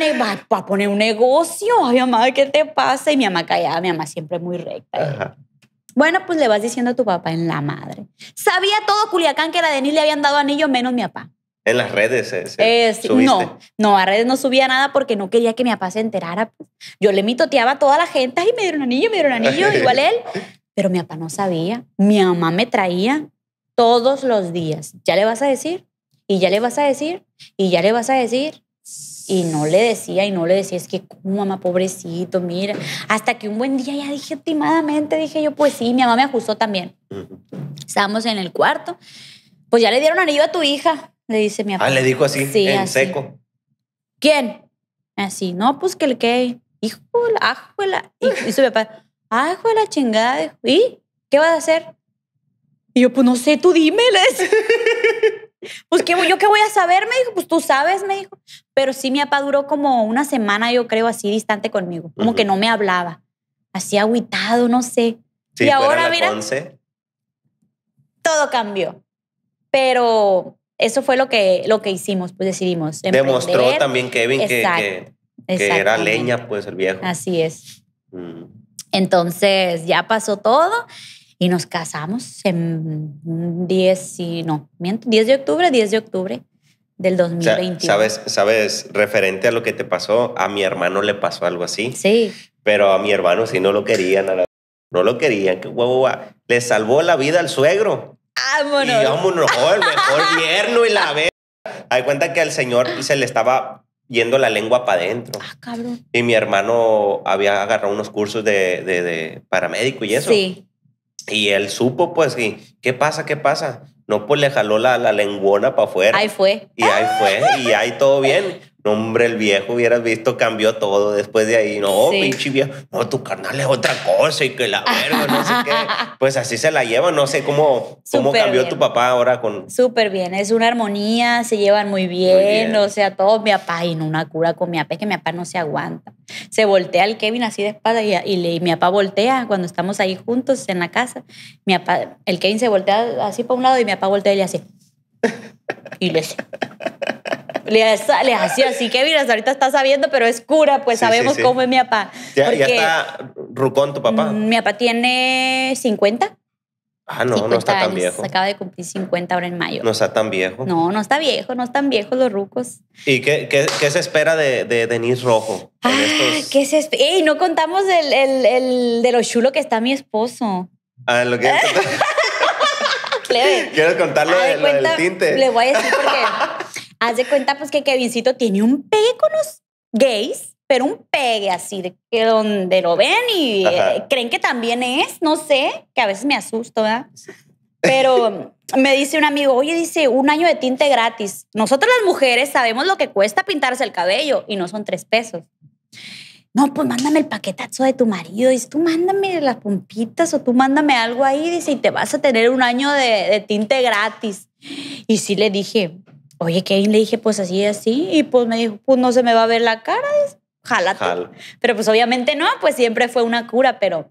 Speaker 2: para poner un negocio. Ay, mamá, ¿qué te pasa? Y mi mamá callada, mi mamá siempre muy
Speaker 1: recta.
Speaker 2: Bueno, pues le vas diciendo a tu papá en la madre. Sabía todo Culiacán que la Denise le habían dado anillo, menos mi papá.
Speaker 1: En las redes, eh, eh, No,
Speaker 2: no, a redes no subía nada porque no quería que mi papá se enterara. Pues. Yo le mitoteaba a toda la gente, ay, me dieron anillo, me dieron anillo, igual él. Pero mi papá no sabía. Mi mamá me traía todos los días. Ya le vas a decir, y ya le vas a decir, y ya le vas a decir. Y no le decía, y no le decía, es que, mamá, pobrecito, mira. Hasta que un buen día ya dije timadamente, dije yo, pues sí, mi mamá me ajustó también. Estábamos en el cuarto. Pues ya le dieron anillo a tu hija, le dice mi ah, papá. Ah, le dijo así, en seco. ¿Quién? Así, no, pues que el que. Hijo, hijo Y, y su papá, Ah, hijo de la chingada. ¿Y qué vas a hacer? Y yo, pues no sé, tú dímeles. pues ¿qué, yo qué voy a saber, me dijo. Pues tú sabes, me dijo. Pero sí, mi papá duró como una semana, yo creo, así distante conmigo. Como que no me hablaba. Así aguitado, no sé. y ahora, mira. Todo cambió. Pero eso fue lo que, lo que hicimos, pues decidimos. Emprender. Demostró también Kevin que, era leña, pues el viejo. Así es. Mm. Entonces ya pasó todo y nos casamos en 10, y, no, 10 de octubre, 10 de octubre del 2021. sabes,
Speaker 1: sabes, referente a lo que te pasó, a mi hermano le pasó algo así. Sí. Pero a mi hermano sí no lo querían, no lo querían, Qué huevo Le salvó la vida al suegro. Vámonos. Y el mejor viernes y la vez. Hay cuenta que al señor se le estaba yendo la lengua para adentro. Ah, y mi hermano había agarrado unos cursos de, paramédico y eso. Y él supo, pues, y, ¿qué pasa? ¿Qué pasa? No, pues le jaló la, la lenguona para afuera. Ahí fue. Y ahí fue. Y ahí todo bien. Hombre, el viejo hubieras visto, cambió todo después de ahí. No, pinche viejo, no, tu carnal es otra cosa y que la verga, no sé qué. Pues así se la lleva, no sé cómo, cómo cambió tu papá ahora con...
Speaker 2: Súper bien, es una armonía, se llevan muy bien, o sea, todo mi papá y no una cura con mi papá, es que mi papá no se aguanta. Se voltea el Kevin así de espada y, mi papá voltea cuando estamos ahí juntos en la casa. Mi papá, el Kevin se voltea así para un lado y mi papá voltea y le hace... Y le hace le hacía así que, miras ahorita está sabiendo, pero es cura, pues sabemos cómo es mi papá. Ya, ya, está
Speaker 1: rucón tu papá. Mm,
Speaker 2: mi papá tiene 50.
Speaker 1: Ah, no, no está tan viejo. Acaba
Speaker 2: de cumplir 50 ahora en mayo.
Speaker 1: No está tan viejo.
Speaker 2: No, no está viejo, no están viejos los rucos.
Speaker 1: ¿Y qué, qué, qué se espera de, de Denise Rojo? Ah,
Speaker 2: ¿qué se espera? ¡Ey, no contamos el, el, el, de lo chulo que está mi esposo!
Speaker 1: Ah, lo que... quiero contarlo Le
Speaker 2: voy a decir porque Haz de cuenta pues que Kevincito tiene un pegue con los gays, pero un pegue así, de que donde lo ven y eh, creen que también es, no sé, que a veces me asusto, ¿verdad? Pero me dice un amigo, oye, dice, un año de tinte gratis. Nosotras las mujeres sabemos lo que cuesta pintarse el cabello y no son tres pesos. No, pues mándame el paquetazo de tu marido. Dice, tú mándame las pompitas o tú mándame algo ahí. Dice, y te vas a tener un año de, de tinte gratis. Y sí le dije, oye, Kevin, le dije, pues así, así, y pues me dijo, pues no se me va a ver la cara, jálate. Pero pues obviamente no, pues siempre fue una cura, pero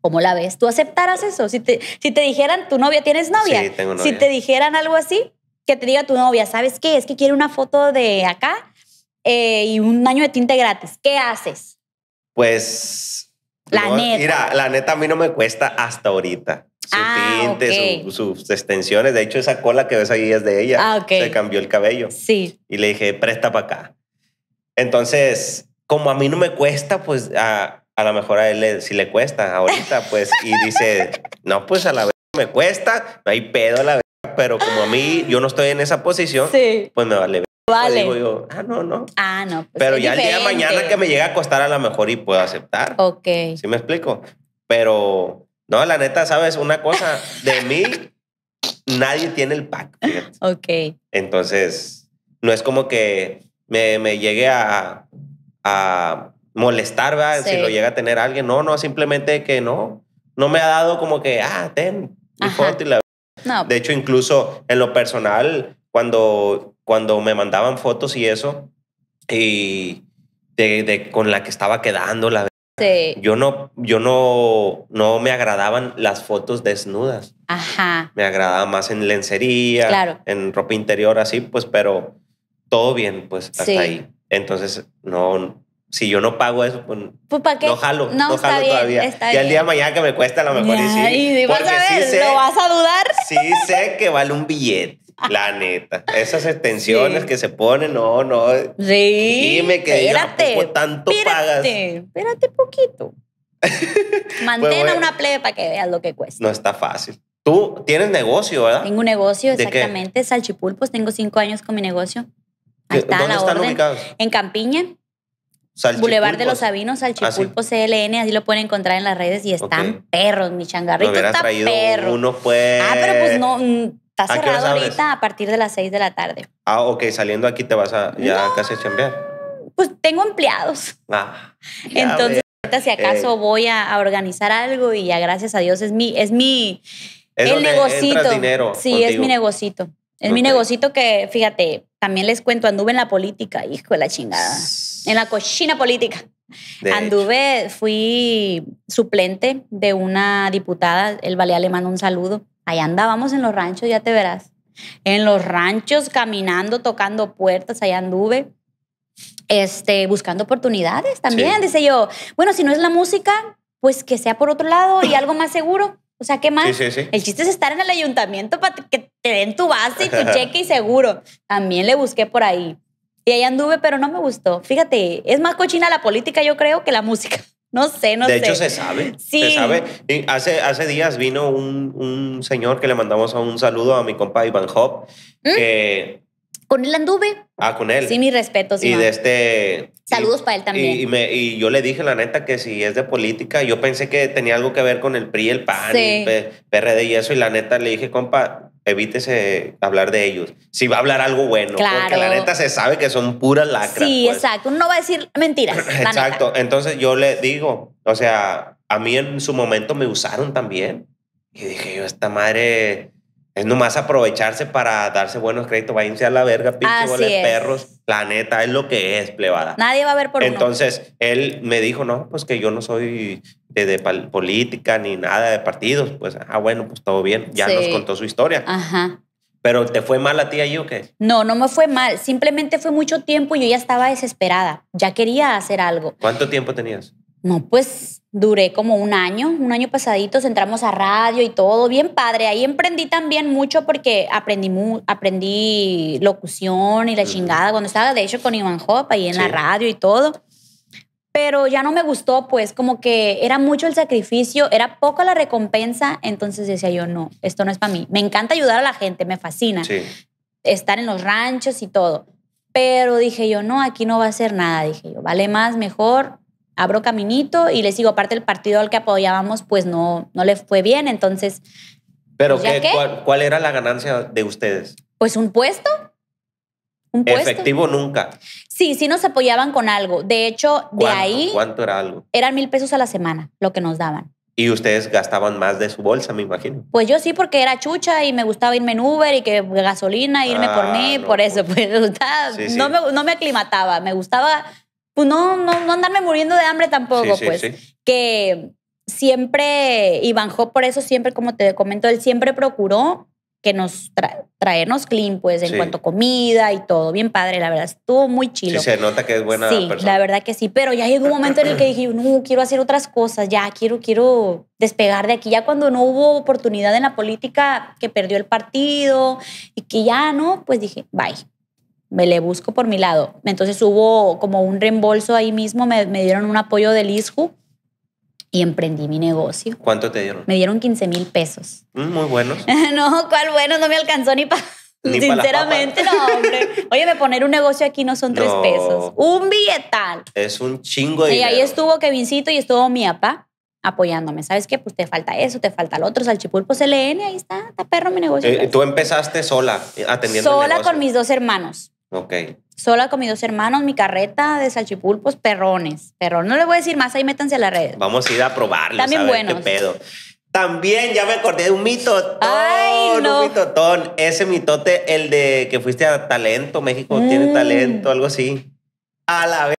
Speaker 2: ¿cómo la ves? ¿Tú aceptarás eso? Si te, si te dijeran, tu novia, ¿tienes novia? Sí, tengo novia. Si te dijeran algo así, que te diga tu novia, ¿sabes qué? Es que quiere una foto de acá eh, y un año de tinte gratis. ¿Qué haces?
Speaker 1: Pues... La neta. Mira, la neta a mí no me cuesta hasta ahorita.
Speaker 2: Ah, su tinte,
Speaker 1: sus extensiones. De hecho, esa cola que ves ahí es de ella. Ah, Se cambió el cabello. Sí. Y le dije, presta para acá. Entonces, como a mí no me cuesta, pues a, a lo mejor a él si le cuesta ahorita, pues, y dice, no, pues a la vez me cuesta, no hay pedo a la vez, pero como a mí yo no estoy en esa posición, sí. pues me vale. Pues, vale. Digo yo, ah, no, no.
Speaker 2: Ah, no. Pues, pero ya el día de mañana
Speaker 1: que me llega a costar a lo mejor y puedo aceptar. Ok. ¿Sí me explico? Pero no, la neta, ¿sabes? Una cosa, de mí nadie tiene el pack. Ok. Entonces, no es como que me, me llegue a, a molestar, ¿verdad? Si lo llega a tener alguien. No, no, simplemente que no. No me ha dado como que, ah, ten, mi foto la... De hecho, incluso en lo personal, cuando, cuando me mandaban fotos y eso, y de, de con la que estaba quedando, la este, yo no, yo no, no me agradaban las fotos desnudas.
Speaker 2: Ajá.
Speaker 1: Me agradaba más en lencería, en ropa interior, así, pues, pero todo bien, pues, hasta ahí. Entonces, no, si yo no pago eso, pues,
Speaker 2: pues no jalo, no, jalo todavía. y al día de
Speaker 1: mañana que me cuesta, a lo mejor y
Speaker 2: sí. vas a sé, lo vas a dudar. Sí
Speaker 1: sé que vale un billete. La neta. Esas extensiones que se ponen, no, no. Sí. Dime que espérate, espérate, pagas.
Speaker 2: Espérate poquito. Pues Mantén una plebe para que veas lo que cuesta.
Speaker 1: No está fácil. Tú tienes negocio, ¿verdad? Tengo
Speaker 2: negocio, exactamente. Salchipulpos. Tengo cinco años con mi negocio. ¿Dónde están ubicados? En Campiña. Boulevard de los Sabinos, ah, Salchipulpos CLN, así lo pueden encontrar en las redes y están perros, mi changarrito.
Speaker 1: Uno pues. Ah, pero pues no
Speaker 2: mm, Está cerrado ahorita a partir de las 6 de la tarde.
Speaker 1: Ah, ok, saliendo aquí te vas a ya casi a chambear.
Speaker 2: Pues tengo empleados.
Speaker 1: Ah. Entonces,
Speaker 2: si eh. acaso voy a, organizar algo y ya gracias a Dios es mi es mi es el negocito. Dinero sí, es mi negocito. Es mi negocito que, fíjate, también les cuento, anduve en la política, hijo de la chingada. En la cochina política. anduve, fui suplente de una diputada, el le Alemán, un saludo. Allá andábamos en los ranchos, ya te verás. En los ranchos, caminando, tocando puertas, allá anduve. Este, buscando oportunidades también, dice yo. Bueno, si no es la música, pues que sea por otro lado y algo más seguro. O sea, ¿qué más? El chiste es estar en el ayuntamiento para que te den tu base y tu cheque y seguro. También le busqué por ahí. Y ahí anduve, pero no me gustó. Fíjate, es más cochina la política, yo creo, que la música. No sé, no sé. De hecho, se sabe. Sí. Se sabe.
Speaker 1: Hace, hace días vino un, señor que le mandamos un saludo a mi compa Iván Hop. ¿Mm?
Speaker 2: con él anduve.
Speaker 1: Ah, con él. Sí, mi
Speaker 2: respeto. Sí, y de
Speaker 1: este. Saludos para él también. Y, yo le dije, la neta, que si es de política, yo pensé que tenía algo que ver con el PRI, el PAN, el PRD y eso. Y la neta le dije, compa, evítese eh, hablar de ellos. Si va a hablar algo bueno, porque la neta se sabe que son puras lacras. Sí, pues.
Speaker 2: exacto. no va a decir mentiras. exacto.
Speaker 1: Entonces yo le digo, o sea, a mí en su momento me usaron también. Y dije yo, esta madre es nomás aprovecharse para darse buenos créditos. va a la verga, pinche perros. La neta es lo que es, plebada. Nadie
Speaker 2: va a ver por Entonces,
Speaker 1: él me dijo, no, pues que yo no soy de, política ni nada de partidos, pues, ah, bueno, pues todo bien, ya nos contó su historia. Ajá. Pero ¿te fue mal a ti ahí o qué?
Speaker 2: No, no me fue mal. Simplemente fue mucho tiempo y yo ya estaba desesperada. Ya quería hacer algo.
Speaker 1: ¿Cuánto tiempo tenías?
Speaker 2: No, pues duré como un año, un año pasadito entramos a radio y todo, bien padre. Ahí emprendí también mucho porque aprendí, aprendí locución y la chingada cuando estaba, de hecho, con Iván Hop ahí en la radio y todo pero ya no me gustó, pues como que era mucho el sacrificio, era poca la recompensa, entonces decía yo, no, esto no es para mí. Me encanta ayudar a la gente, me fascina estar en los ranchos y todo, pero dije yo, no, aquí no va a ser nada, dije yo, vale más, mejor, abro caminito y le sigo. aparte el partido al que apoyábamos, pues no, no le fue bien, entonces...
Speaker 1: Pero pues, ¿qué? ¿Cuál, ¿cuál era la ganancia de ustedes?
Speaker 2: Pues un puesto Efectivo nunca. Sí, sí nos apoyaban con algo. De hecho, de ahí.
Speaker 1: ¿Cuánto era algo?
Speaker 2: Eran mil pesos a la semana lo que nos daban.
Speaker 1: Y ustedes gastaban más de su bolsa, me imagino.
Speaker 2: Pues yo sí, porque era chucha y me gustaba irme en Uber y que gasolina, ah, irme por mí, por eso. Pues, No, me, no me aclimataba, me gustaba pues, no, no, andarme muriendo de hambre tampoco, pues. Que siempre, Banjo por eso siempre, como te comento, él siempre procuró que nos traernos clean, pues, en cuanto a comida y todo. Bien padre, la verdad, estuvo muy chido. Sí, se
Speaker 1: nota que es buena la
Speaker 2: verdad que sí. Pero ya llegó un momento en el que dije, no, quiero hacer otras cosas, ya quiero, quiero despegar de aquí. Ya cuando no hubo oportunidad en la política, que perdió el partido y que ya no, pues dije, bye. Me le busco por mi lado. Entonces hubo como un reembolso ahí mismo, me, me dieron un apoyo del ISJU y emprendí mi negocio.
Speaker 1: ¿Cuánto te dieron?
Speaker 2: Me dieron 15 mil pesos.
Speaker 1: Mm, muy buenos.
Speaker 2: no, ¿cuál bueno? No me alcanzó ni para...
Speaker 1: Sinceramente,
Speaker 2: no, hombre. me poner un negocio aquí no son tres pesos. Un billetal.
Speaker 1: Es un chingo de Y ahí estuvo
Speaker 2: Kevincito y estuvo mi papá apoyándome. ¿Sabes qué? Pues te falta eso, te falta el otro. Salchipulpo CLN, ahí está, está perro mi negocio. Eh,
Speaker 1: tú empezaste sola eh, atendiendo Sola el negocio? con
Speaker 2: mis dos hermanos. Ok sola con mis dos hermanos, mi carreta de salchipulpos, perrones. Pero No le voy a decir más, ahí métanse a las redes.
Speaker 1: Vamos a ir a probarla También También ya me acordé de un mito Ay, Un mitotón. Ese mitote, el de que fuiste a talento, México tiene mm. talento, algo así. A la vez,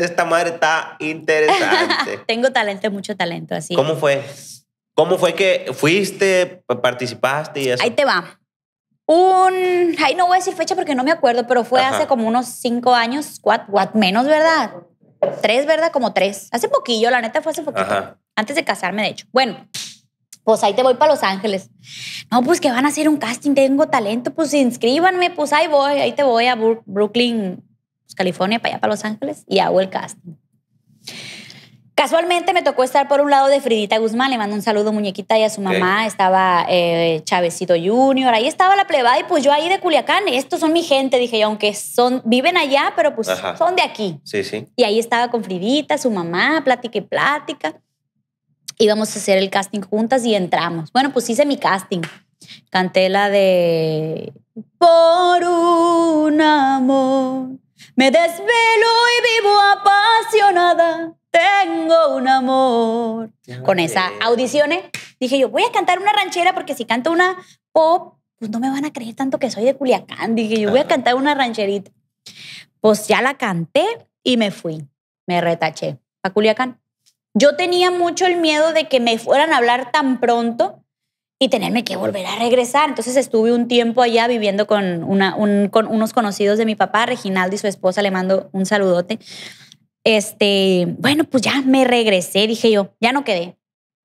Speaker 1: esta madre está interesante.
Speaker 2: Tengo talento, mucho talento, así. ¿Cómo
Speaker 1: fue? ¿Cómo fue que fuiste, participaste y eso? Ahí
Speaker 2: te va un, ay, no voy a decir fecha porque no me acuerdo, pero fue hace como unos cinco años, cuatro, cuatro, menos, ¿verdad? Tres, ¿verdad? Como tres. Hace poquillo, la neta fue hace poquito. Antes de casarme, de hecho. Bueno, pues ahí te voy para Los Ángeles. No, pues que van a hacer un casting, tengo talento, pues inscríbanme, pues ahí voy, ahí te voy a Brooklyn, pues, California, para allá, para Los Ángeles, y hago el casting. Casualmente me tocó estar por un lado de Fridita Guzmán, le mando un saludo muñequita y a su mamá, estaba eh, Junior, ahí estaba la plebada y pues yo ahí de Culiacán, estos son mi gente, dije yo, aunque son, viven allá, pero pues son de aquí. Sí, sí. Y ahí estaba con Fridita, su mamá, plática y plática. Íbamos a hacer el casting juntas y entramos. Bueno, pues hice mi casting. Canté la de Por un amor, me desvelo y vivo apasionada tengo un amor. Con esa audiciones ¿eh? dije yo, voy a cantar una ranchera porque si canto una pop, pues no me van a creer tanto que soy de Culiacán. Dije yo, voy a cantar una rancherita. Pues ya la canté y me fui. Me retaché a Culiacán. Yo tenía mucho el miedo de que me fueran a hablar tan pronto y tenerme que volver a regresar. Entonces estuve un tiempo allá viviendo con, con unos conocidos de mi papá, Reginaldo y su esposa, le mando un saludote. Este, bueno, pues ya me regresé, dije yo, ya no quedé.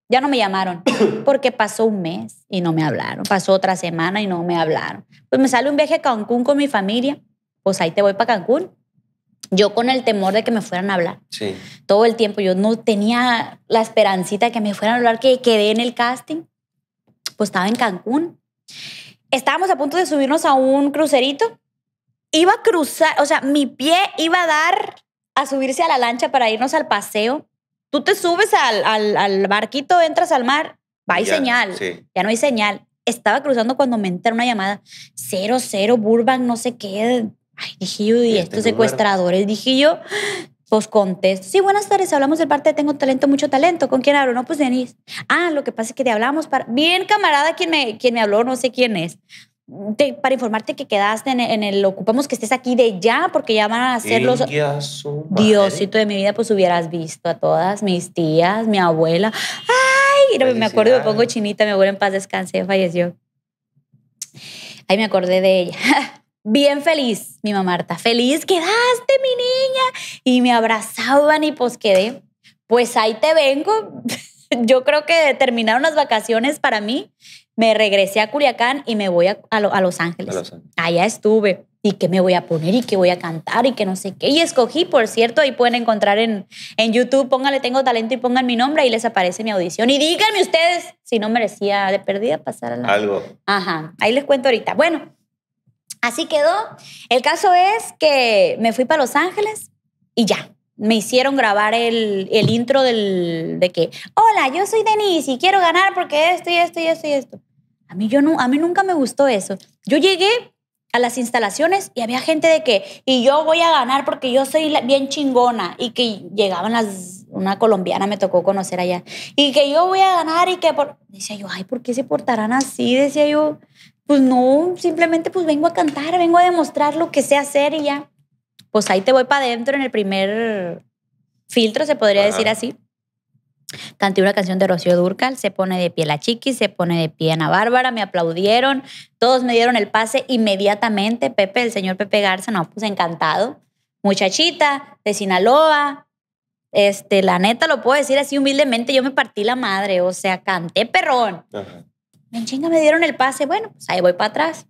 Speaker 2: Ya no me llamaron porque pasó un mes y no me hablaron. Pasó otra semana y no me hablaron. Pues me sale un viaje a Cancún con mi familia. Pues ahí te voy para Cancún. Yo con el temor de que me fueran a hablar. Sí. Todo el tiempo yo no tenía la esperancita de que me fueran a hablar, que quedé en el casting. Pues estaba en Cancún. Estábamos a punto de subirnos a un crucerito. Iba a cruzar, o sea, mi pie iba a dar a subirse a la lancha para irnos al paseo. Tú te subes al, al, barquito, entras al mar, va y señal. Ya no hay señal. Estaba cruzando cuando me entra una llamada. Cero, cero, Burbank, no sé qué. Ay, dije yo, y, este estos secuestradores, dije yo, pues contesto. Sí, buenas tardes, hablamos del parte de Tengo Talento, mucho talento. ¿Con quién hablo? No, pues Denise. Ah, lo que pasa es que te hablamos para... Bien, camarada, quien me, quien me habló, no sé quién es para informarte que quedaste en el, ocupamos que estés aquí de ya, porque ya van a hacer los.
Speaker 1: Diosito
Speaker 2: de mi vida, pues hubieras visto a todas mis tías, mi abuela. Ay, me acuerdo, me pongo chinita, mi abuela en paz descanse, falleció. Ahí me acordé de ella. Bien feliz, mi mamá Marta. Feliz, quedaste, mi niña. Y me abrazaban y pues quedé. Pues ahí te vengo. Yo creo que terminaron las vacaciones para mí me regresé a Culiacán y me voy a, Los Ángeles. Allá estuve. Y que me voy a poner y que voy a cantar y que no sé qué. Y escogí, por cierto, ahí pueden encontrar en, YouTube, pónganle Tengo Talento y pongan mi nombre, ahí les aparece mi audición. Y díganme ustedes si no merecía de perdida
Speaker 1: pasar Algo.
Speaker 2: Ajá, ahí les cuento ahorita. Bueno, así quedó. El caso es que me fui para Los Ángeles y ya, me hicieron grabar el, el intro del, de que, hola, yo soy Denise y quiero ganar porque esto y esto y esto y esto. A mí, yo no, a mí nunca me gustó eso. Yo llegué a las instalaciones y había gente de que, y yo voy a ganar porque yo soy bien chingona y que llegaban las, una colombiana me tocó conocer allá, y que yo voy a ganar y que, por... decía yo, ay, ¿por qué se portarán así? Decía yo, pues no, simplemente pues vengo a cantar, vengo a demostrar lo que sé hacer y ya pues ahí te voy para adentro en el primer filtro, se podría decir así. Canté una canción de Rocío Durcal, se pone de pie la chiqui, se pone de pie Ana Bárbara, me aplaudieron, todos me dieron el pase inmediatamente. Pepe, el señor Pepe Garza, no, pues encantado. Muchachita de Sinaloa, este, la neta lo puedo decir así humildemente, yo me partí la madre, o sea, canté perrón. Ajá. En me dieron el pase, bueno, pues ahí voy para atrás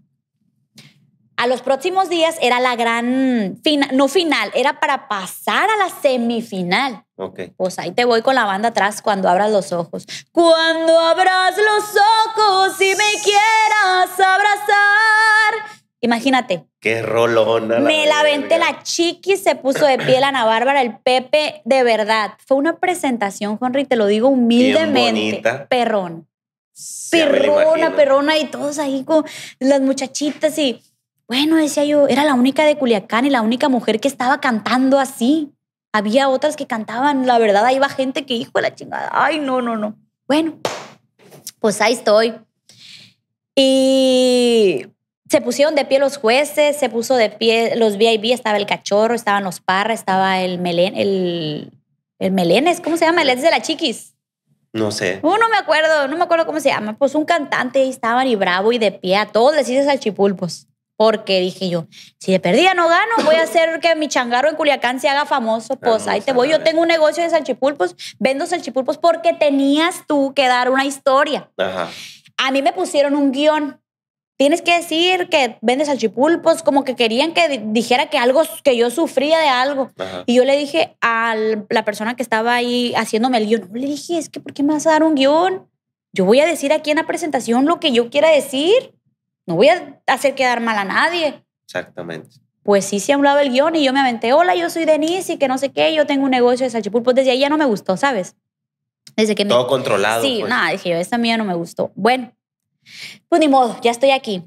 Speaker 2: a los próximos días era la gran, no final, era para pasar a la semifinal. Okay. Pues ahí te voy con la banda atrás cuando abras los ojos. Cuando abras los ojos y me quieras abrazar. Imagínate.
Speaker 1: Qué rolona. me la vente
Speaker 2: la chiqui, se puso de piel Ana Bárbara, el Pepe, de verdad. Fue una presentación, Henry, te lo digo humildemente. Bien bonita. Perrón. Perrona, perrona y todos ahí con las muchachitas y bueno, decía yo, era la única de Culiacán y la única mujer que estaba cantando así. Había otras que cantaban, la verdad, ahí va gente que hijo la chingada. Ay, no, no, no. Bueno, pues ahí estoy. Y se pusieron de pie los jueces, se puso de pie los VIP, estaba el cachorro, estaban los Parras, estaba el Melén, el, el melenes, ¿cómo se llama? El de la chiquis. No sé. Uh, no me acuerdo, no me acuerdo cómo se llama. Pues un cantante ahí estaban y bravo y de pie a todos les hice salchipulpos. Porque dije yo, si de perdida no gano, voy a hacer que mi changarro en Culiacán se haga famoso. Pues ahí te voy. Yo tengo un negocio de salchipulpos, vendo salchipulpos porque tenías tú que dar una historia. A mí me pusieron un guión. Tienes que decir que vendes salchipulpos, como que querían que dijera que algo, que yo sufría de algo. Y yo le dije a la persona que estaba ahí haciéndome el guión, le dije, es que ¿por qué me vas a dar un guión? Yo voy a decir aquí en la presentación lo que yo quiera decir no voy a hacer quedar mal a nadie.
Speaker 1: Exactamente.
Speaker 2: Pues sí, se hablaba ha el guión y yo me aventé, hola, yo soy Denise y que no sé qué, yo tengo un negocio de pues Desde ahí ya no me gustó, ¿sabes? Desde que Todo
Speaker 1: controlado. Sí, pues. nada,
Speaker 2: dije yo, esta mía no me gustó. Bueno, pues ni modo, ya estoy aquí.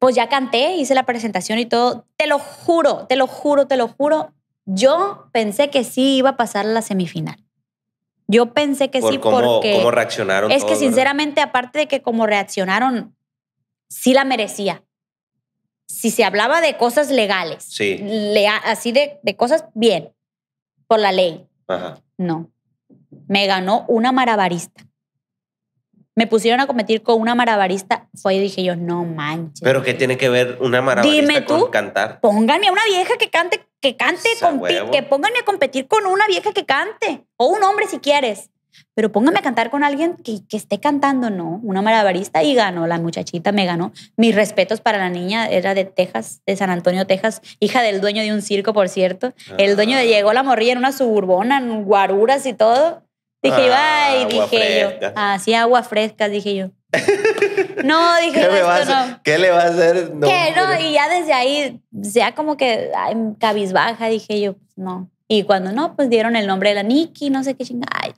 Speaker 2: Pues ya canté, hice la presentación y todo. Te lo juro, te lo juro, te lo juro. Yo pensé que sí iba a pasar la semifinal. Yo pensé que sí porque... ¿Cómo reaccionaron? Es que sinceramente, aparte de que como reaccionaron, sí la merecía. Si se hablaba de cosas legales, le, así de, de, cosas bien, por la ley. No. Me ganó una marabarista. Me pusieron a competir con una marabarista. Fue y dije yo, no manches.
Speaker 1: ¿Pero qué tiene que ver una marabarista Dime tú, cantar?
Speaker 2: Pónganme a una vieja que cante, que cante, que pónganme a competir con una vieja que cante. O un hombre si quieres. Pero póngame a cantar con alguien que, esté cantando, ¿no? Una maravarista y ganó, la muchachita me ganó. Mis respetos para la niña, era de Texas, de San Antonio, Texas, hija del dueño de un circo, por cierto. El dueño de, ah. llegó la morrilla en una suburbona en guaruras y todo.
Speaker 1: Dije, bye ah, dije yo.
Speaker 2: Así agua fresca, dije yo. No, dije, no.
Speaker 1: ¿Qué le va a hacer? No, ¿Qué, no?
Speaker 2: Y ya desde ahí, sea como que en cabizbaja, dije yo, pues, no. Y cuando no, pues dieron el nombre de la Nikki, no sé qué chingada. Ay,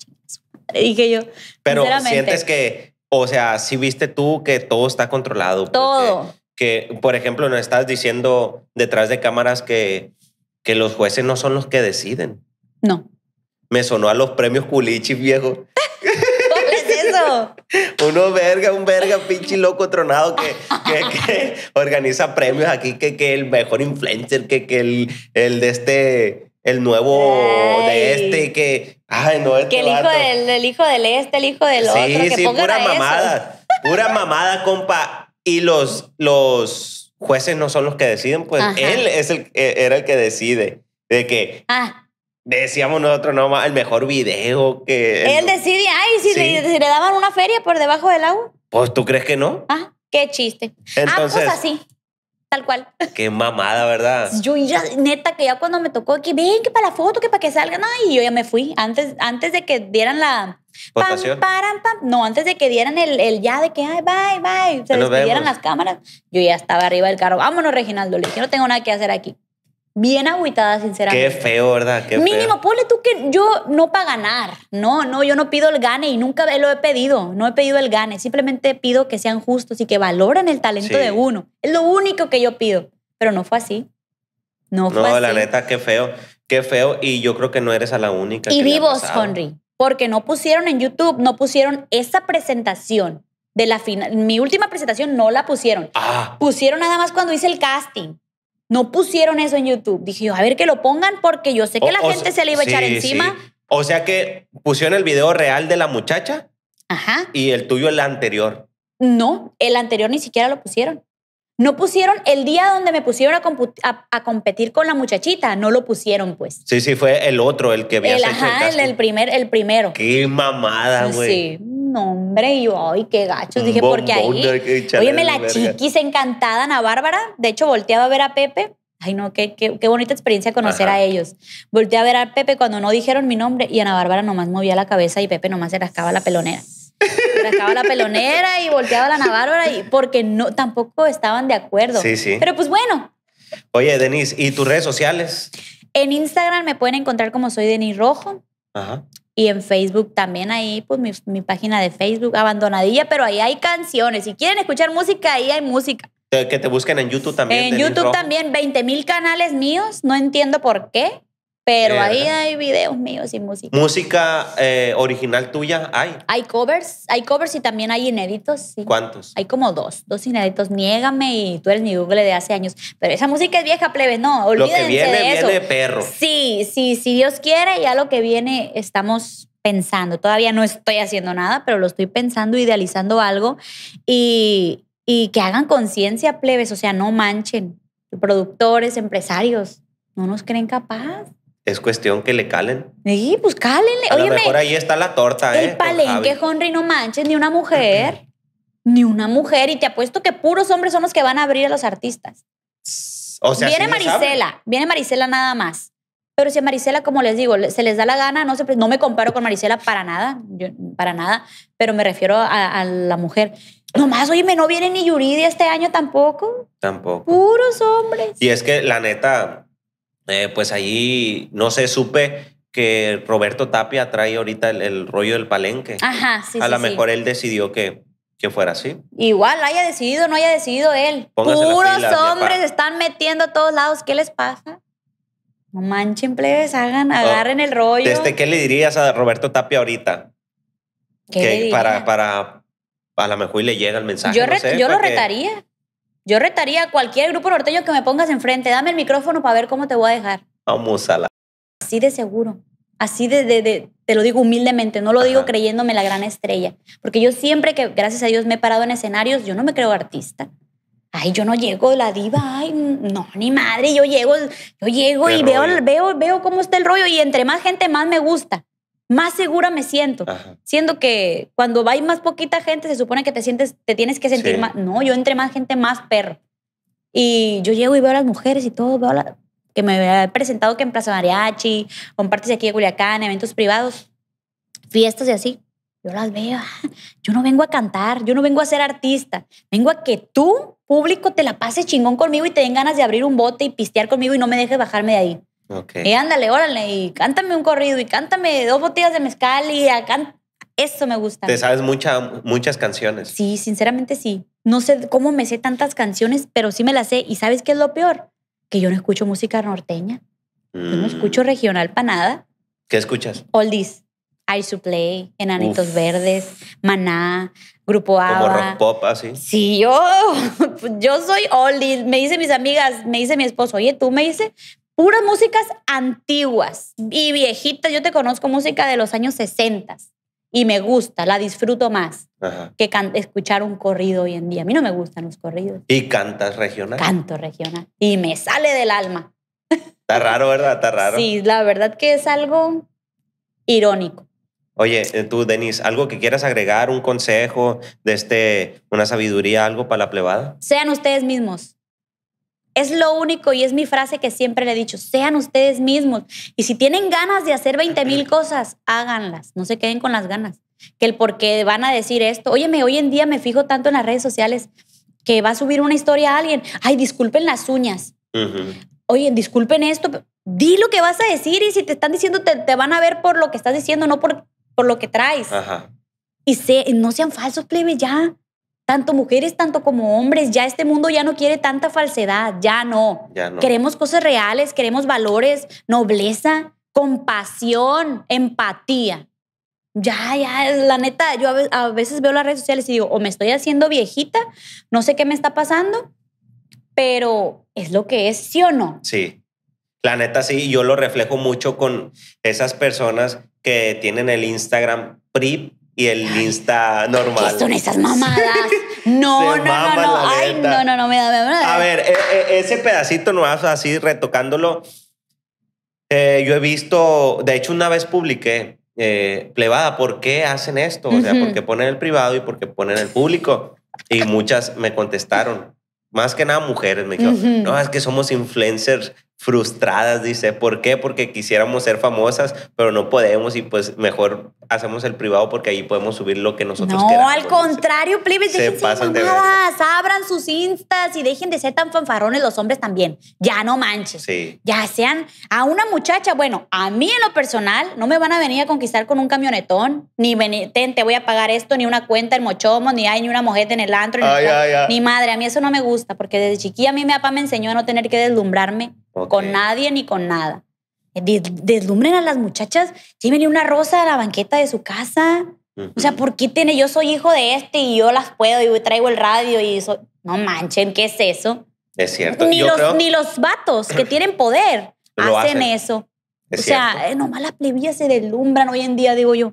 Speaker 1: que yo. Pero sientes que, o sea, si viste tú que todo está controlado.
Speaker 2: Todo.
Speaker 1: Que, por ejemplo, no estás diciendo detrás de cámaras que, que los jueces no son los que deciden. No. Me sonó a los premios culichi viejo.
Speaker 2: es eso?
Speaker 1: Uno verga, un verga, pinche loco tronado que, que, que organiza premios aquí, que, que el mejor influencer, que, que el, el de este el nuevo de este que. no, este Que el hijo,
Speaker 2: del, hijo del este, el hijo del otro. Sí, sí, pura mamada.
Speaker 1: Pura mamada, compa. Y los, los jueces no son los que deciden, pues él es el, e, era el que decide. De que. Ah. Decíamos nosotros nomás el mejor video que.
Speaker 2: Él decide, ay, si, le, daban una feria por debajo del agua.
Speaker 1: Pues tú crees que no.
Speaker 2: Ah, qué chiste. Ah,
Speaker 1: pues, Entonces, así cual. Qué mamada, ¿verdad? Yo ya,
Speaker 2: neta, que ya cuando me tocó que ven, que para la foto, que para que salgan, y yo ya me fui. Antes, antes de que dieran la... Pam, param, pam. No, antes de que dieran el, ya de que, ay, bye, bye, se despidieran las cámaras, yo ya estaba arriba del carro. Vámonos, Reginaldo, le dije, no tengo nada que hacer aquí bien agüitada, sinceramente. Qué
Speaker 1: feo, ¿verdad? Mínimo,
Speaker 2: ponle tú que yo no para ganar. No, no, yo no pido el gane y nunca lo he pedido. No he pedido el gane. Simplemente pido que sean justos y que valoren el talento de uno. Es lo único que yo pido. Pero no fue así.
Speaker 1: No fue así. No, la neta, qué feo. Qué feo. Y yo creo que no eres a la única. Y vivos, Henry.
Speaker 2: Porque no pusieron en YouTube, no pusieron esa presentación de la final. Mi última presentación no la pusieron. Ah. Pusieron nada más cuando hice el casting no pusieron eso en YouTube. Dije yo, a ver que lo pongan porque yo sé que la gente se le iba a echar encima.
Speaker 1: O sea que pusieron el video real de la muchacha. Ajá. Y el tuyo el anterior.
Speaker 2: No, el anterior ni siquiera lo pusieron. No pusieron el día donde me pusieron a, competir con la muchachita, no lo pusieron, pues.
Speaker 1: Sí, sí, fue el otro, el que había el, hecho ajá, el,
Speaker 2: primer, el primero.
Speaker 1: Qué mamada, güey. Sí
Speaker 2: nombre. Y yo, ay, qué gachos. Dije, porque ahí. me la chiquis encantada, Ana Bárbara. De hecho, volteaba a ver a Pepe. Ay, no, qué, qué, bonita experiencia conocer a ellos. volteaba a ver a Pepe cuando no dijeron mi nombre y Ana Bárbara nomás movía la cabeza y Pepe nomás se rascaba la
Speaker 1: pelonera. Se
Speaker 2: rascaba la pelonera y volteaba a la Ana Bárbara y porque no, tampoco estaban de acuerdo. Sí, sí. Pero pues bueno.
Speaker 1: Oye, Denise, ¿y tus redes sociales?
Speaker 2: En Instagram me pueden encontrar como soy Denis Rojo. Ajá. Y en Facebook también ahí, pues mi, página de Facebook, abandonadilla, pero ahí hay canciones. Si quieren escuchar música, ahí hay música.
Speaker 1: Que te busquen en YouTube también. En YouTube también,
Speaker 2: 20 mil canales míos, no entiendo por qué. Pero ahí hay videos míos y música.
Speaker 1: ¿Música eh, original tuya hay?
Speaker 2: Hay covers, hay covers y también hay inéditos. ¿Cuántos? Hay como dos, dos inéditos. Niégame y tú eres mi Google de hace años. Pero esa música es vieja, plebe, no, olvídense Lo que viene, de eso. viene perro. Sí, sí, si Dios quiere, ya lo que viene estamos pensando. Todavía no estoy haciendo nada, pero lo estoy pensando, idealizando algo y, y que hagan conciencia, plebes, o sea, no manchen. Productores, empresarios, no nos creen capaz
Speaker 1: es cuestión que le calen.
Speaker 2: Sí, pues cálenle. A lo mejor ahí
Speaker 1: está la torta, el ¿eh? palenque,
Speaker 2: Henry, no manches, ni una mujer. Ni una mujer. Y te apuesto que puros hombres son los que van a abrir a los artistas. O sea, viene Maricela, Marisela, viene Marisela nada más. Pero si a Marisela, como les digo, se les da la gana, no, se, no me comparo con Marisela para nada, yo, para nada, pero me refiero a, a la mujer. Nomás, oye, no viene ni Yuridia este año tampoco. Tampoco. Puros hombres. Y es que
Speaker 1: la neta, eh, pues ahí no sé, supe que Roberto Tapia trae ahorita el, rollo del palenque.
Speaker 2: Ajá, sí. A lo mejor él
Speaker 1: decidió que, que fuera así.
Speaker 2: Igual, haya decidido, no haya decidido él.
Speaker 1: Puros hombres
Speaker 2: están metiendo a todos lados. ¿Qué les pasa? No manchen, plebes, hagan, oh, agarren el rollo. Desde,
Speaker 1: ¿Qué le dirías a Roberto Tapia ahorita? ¿Qué que para, para, a lo mejor le llega el mensaje. yo lo retaría.
Speaker 2: Yo retaría a cualquier grupo norteño que me pongas enfrente. Dame el micrófono para ver cómo te voy a dejar.
Speaker 1: Vamos a la.
Speaker 2: Así de seguro. Así de, te lo digo humildemente. No lo digo creyéndome la gran estrella. Porque yo siempre que, gracias a Dios, me he parado en escenarios, yo no me creo artista. Ay, yo no llego la diva, ay, no, ni madre, yo llego, yo llego y veo, veo, veo cómo está el rollo y entre más gente más me gusta más segura me siento. Siendo que cuando hay más poquita gente, se supone que te sientes, te tienes que sentir más. No, yo entre más gente, más perro. Y yo llego y veo a las mujeres y todo, que me había presentado que en Plaza Mariachi, con aquí de Culiacán, eventos privados, fiestas y así. Yo las veo. Yo no vengo a cantar, yo no vengo a ser artista. Vengo a que tú, público, te la pases chingón conmigo y te den ganas de abrir un bote y pistear conmigo y no me dejes bajarme de ahí. Okay. Y ándale, órale, y cántame un corrido, y cántame dos botellas de mezcal, y acá, eso me gusta. ¿Te
Speaker 1: sabes muchas canciones?
Speaker 2: Sí, sinceramente sí. No sé cómo me sé tantas canciones, pero sí me las sé. ¿Y sabes qué es lo peor? Que yo no escucho música norteña.
Speaker 1: no escucho
Speaker 2: mm. regional para nada. ¿Qué escuchas? Oldies. I to Play, Enanitos Verdes, Maná, Grupo A. Como rock
Speaker 1: pop, así. Ah, sí,
Speaker 2: yo, yo soy oldies. Me dicen mis amigas, me dice mi esposo, oye, tú me dice, puras músicas antiguas y viejitas. Yo te conozco música de los años 60 y me gusta, la disfruto más que escuchar un corrido hoy en día. A mí no me gustan los corridos.
Speaker 1: ¿Y cantas regional? Canto
Speaker 2: regional y me sale del alma.
Speaker 1: Está raro, ¿verdad? Está raro. Sí,
Speaker 2: la verdad que es algo irónico.
Speaker 1: Oye, eh, tú, Denis, ¿algo que quieras agregar, un consejo de este, una sabiduría, algo para la plebada?
Speaker 2: Sean ustedes mismos. Es lo único y es mi frase que siempre le he dicho, sean ustedes mismos. Y si tienen ganas de hacer 20 mil cosas, háganlas, no se queden con las ganas. Que el por qué van a decir esto, óyeme, hoy en día me fijo tanto en las redes sociales que va a subir una historia a alguien, ay, disculpen las uñas. Oye, disculpen esto, di lo que vas a decir y si te están diciendo, te, van a ver por lo que estás diciendo, no por, por lo que traes. Ajá. Y, se, no sean falsos, plebe, ya tanto mujeres, tanto como hombres, ya este mundo ya no quiere tanta falsedad, ya no. Queremos cosas reales, queremos valores, nobleza, compasión, empatía. Ya, ya, la neta, yo a veces veo las redes sociales y digo, o me estoy haciendo viejita, no sé qué me está pasando, pero es lo que es, ¿sí o no?
Speaker 1: Sí. La neta, sí, yo lo reflejo mucho con esas personas que tienen el Instagram PRI y el Insta normal. ¿Qué son esas mamadas?
Speaker 2: No, no, no, Ay, no, no, no, me
Speaker 1: da, A ver, e, e, ese pedacito nuevo, así retocándolo. Eh, yo he visto, de hecho, una vez publiqué, eh, plebada, ¿por qué hacen esto? O sea, ¿por qué ponen el privado y por qué ponen el público? Y muchas me contestaron, más que nada mujeres, me dijeron, no, es que somos influencers frustradas, dice, ¿por qué? Porque quisiéramos ser famosas, pero no podemos y pues mejor hacemos el privado porque ahí podemos subir lo que nosotros queremos queramos. No,
Speaker 2: al contrario, plebes, abran sus instas y dejen de ser tan fanfarrones los hombres también. Ya no manches. Sí. Ya sean a una muchacha, bueno, a mí en lo personal no me van a venir a conquistar con un camionetón, ni te voy a pagar esto, ni una cuenta en Mochomo, ni hay ni una mojete en el antro, ni, ni madre, a mí eso no me gusta porque desde chiquilla a mí mi papá me enseñó a no tener que deslumbrarme con nadie ni con nada. deslumbren a las muchachas, llévenle una rosa a la banqueta de su casa. O sea, ¿por qué tiene? Yo soy hijo de este y yo las puedo y traigo el radio y eso No manchen, ¿qué es eso?
Speaker 1: Es cierto. Ni, los,
Speaker 2: vatos que tienen poder hacen, eso.
Speaker 1: o sea, eh, nomás
Speaker 2: las plebillas se deslumbran hoy en día, digo yo.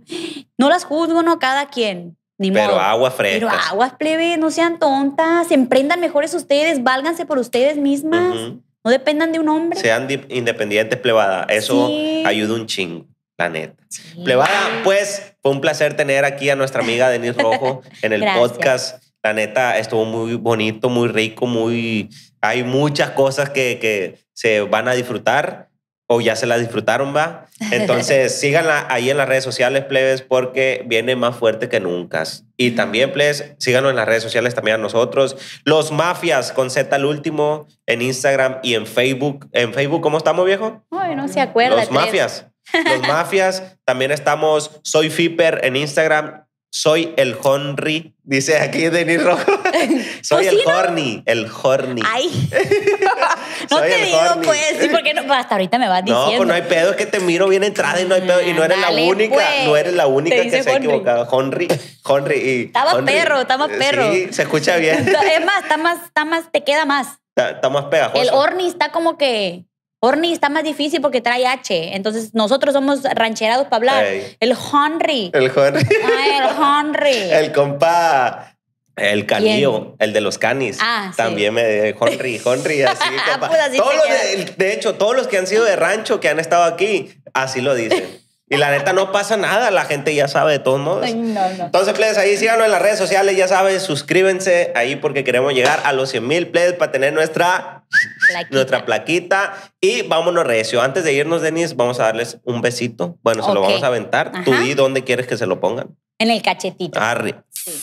Speaker 2: No las juzgo, no, cada quien.
Speaker 1: Ni Pero agua fresca. Pero
Speaker 2: aguas plebe, no sean tontas, emprendan mejores ustedes, válganse por ustedes mismas. No dependan de un hombre.
Speaker 1: Sean independientes, plebada. Eso ayuda un chingo, la neta. Plebada, pues fue un placer tener aquí a nuestra amiga Denise Rojo en el podcast. La neta, estuvo muy bonito, muy rico, muy... Hay muchas cosas que, que se van a disfrutar o ya se la disfrutaron, va. Entonces, síganla ahí en las redes sociales, plebes, porque viene más fuerte que nunca. Y también, plebes, síganos en las redes sociales también a nosotros. Los Mafias con Z al último en Instagram y en Facebook. ¿En Facebook cómo estamos, viejo?
Speaker 2: no se acuerda. Los Mafias.
Speaker 1: Los Mafias. También estamos Soy Fipper en Instagram soy el Honry. Dice aquí Denis Rojo. Soy el Horny. El Horny. Ay.
Speaker 2: no te digo, pues, por qué no, pues, hasta ahorita me vas diciendo. No, pues no hay
Speaker 1: pedo, es que te miro bien entrada y no hay pedo. Y no eres la única, pues. no eres la única que se ha equivocado. Honry, Honry. Estaba perro, estaba eh, perro. Sí, se escucha bien.
Speaker 2: es más, está más, está más, te queda más.
Speaker 1: Está, está más pegajoso. El
Speaker 2: Horny está como que. Horny está más difícil porque trae H. Entonces nosotros somos rancherados para hablar. El Henry. El Henry. Ah, el Henry. el
Speaker 1: compa. El canillo, el de los canis. Ah, También me eh, Henry, Henry, así.
Speaker 2: Ah, pues,
Speaker 1: de, hecho, todos los que han sido de rancho, que han estado aquí, así lo dicen. Y la neta no pasa nada, la gente ya sabe de todos modos. Entonces, plebes, ahí síganos en las redes sociales, ya saben, suscríbanse ahí porque queremos llegar a los 100 mil please, para tener nuestra plaquita. nuestra plaquita. Y vámonos recio. Antes de irnos, Denis, vamos a darles un besito. Bueno, se lo vamos a aventar. Tú di dónde quieres que se lo pongan. En el cachetito. Arri. Sí.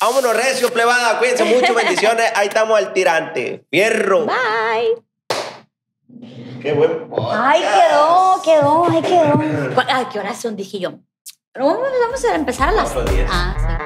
Speaker 1: Vámonos recio, plebada. Cuídense mucho, bendiciones. Ahí estamos al tirante. Fierro. Bye. Qué buen Ay, quedó,
Speaker 2: quedó, ay, quedó. Ay, qué son dije yo. Vamos, vamos a empezar a las. diez Ah, sí.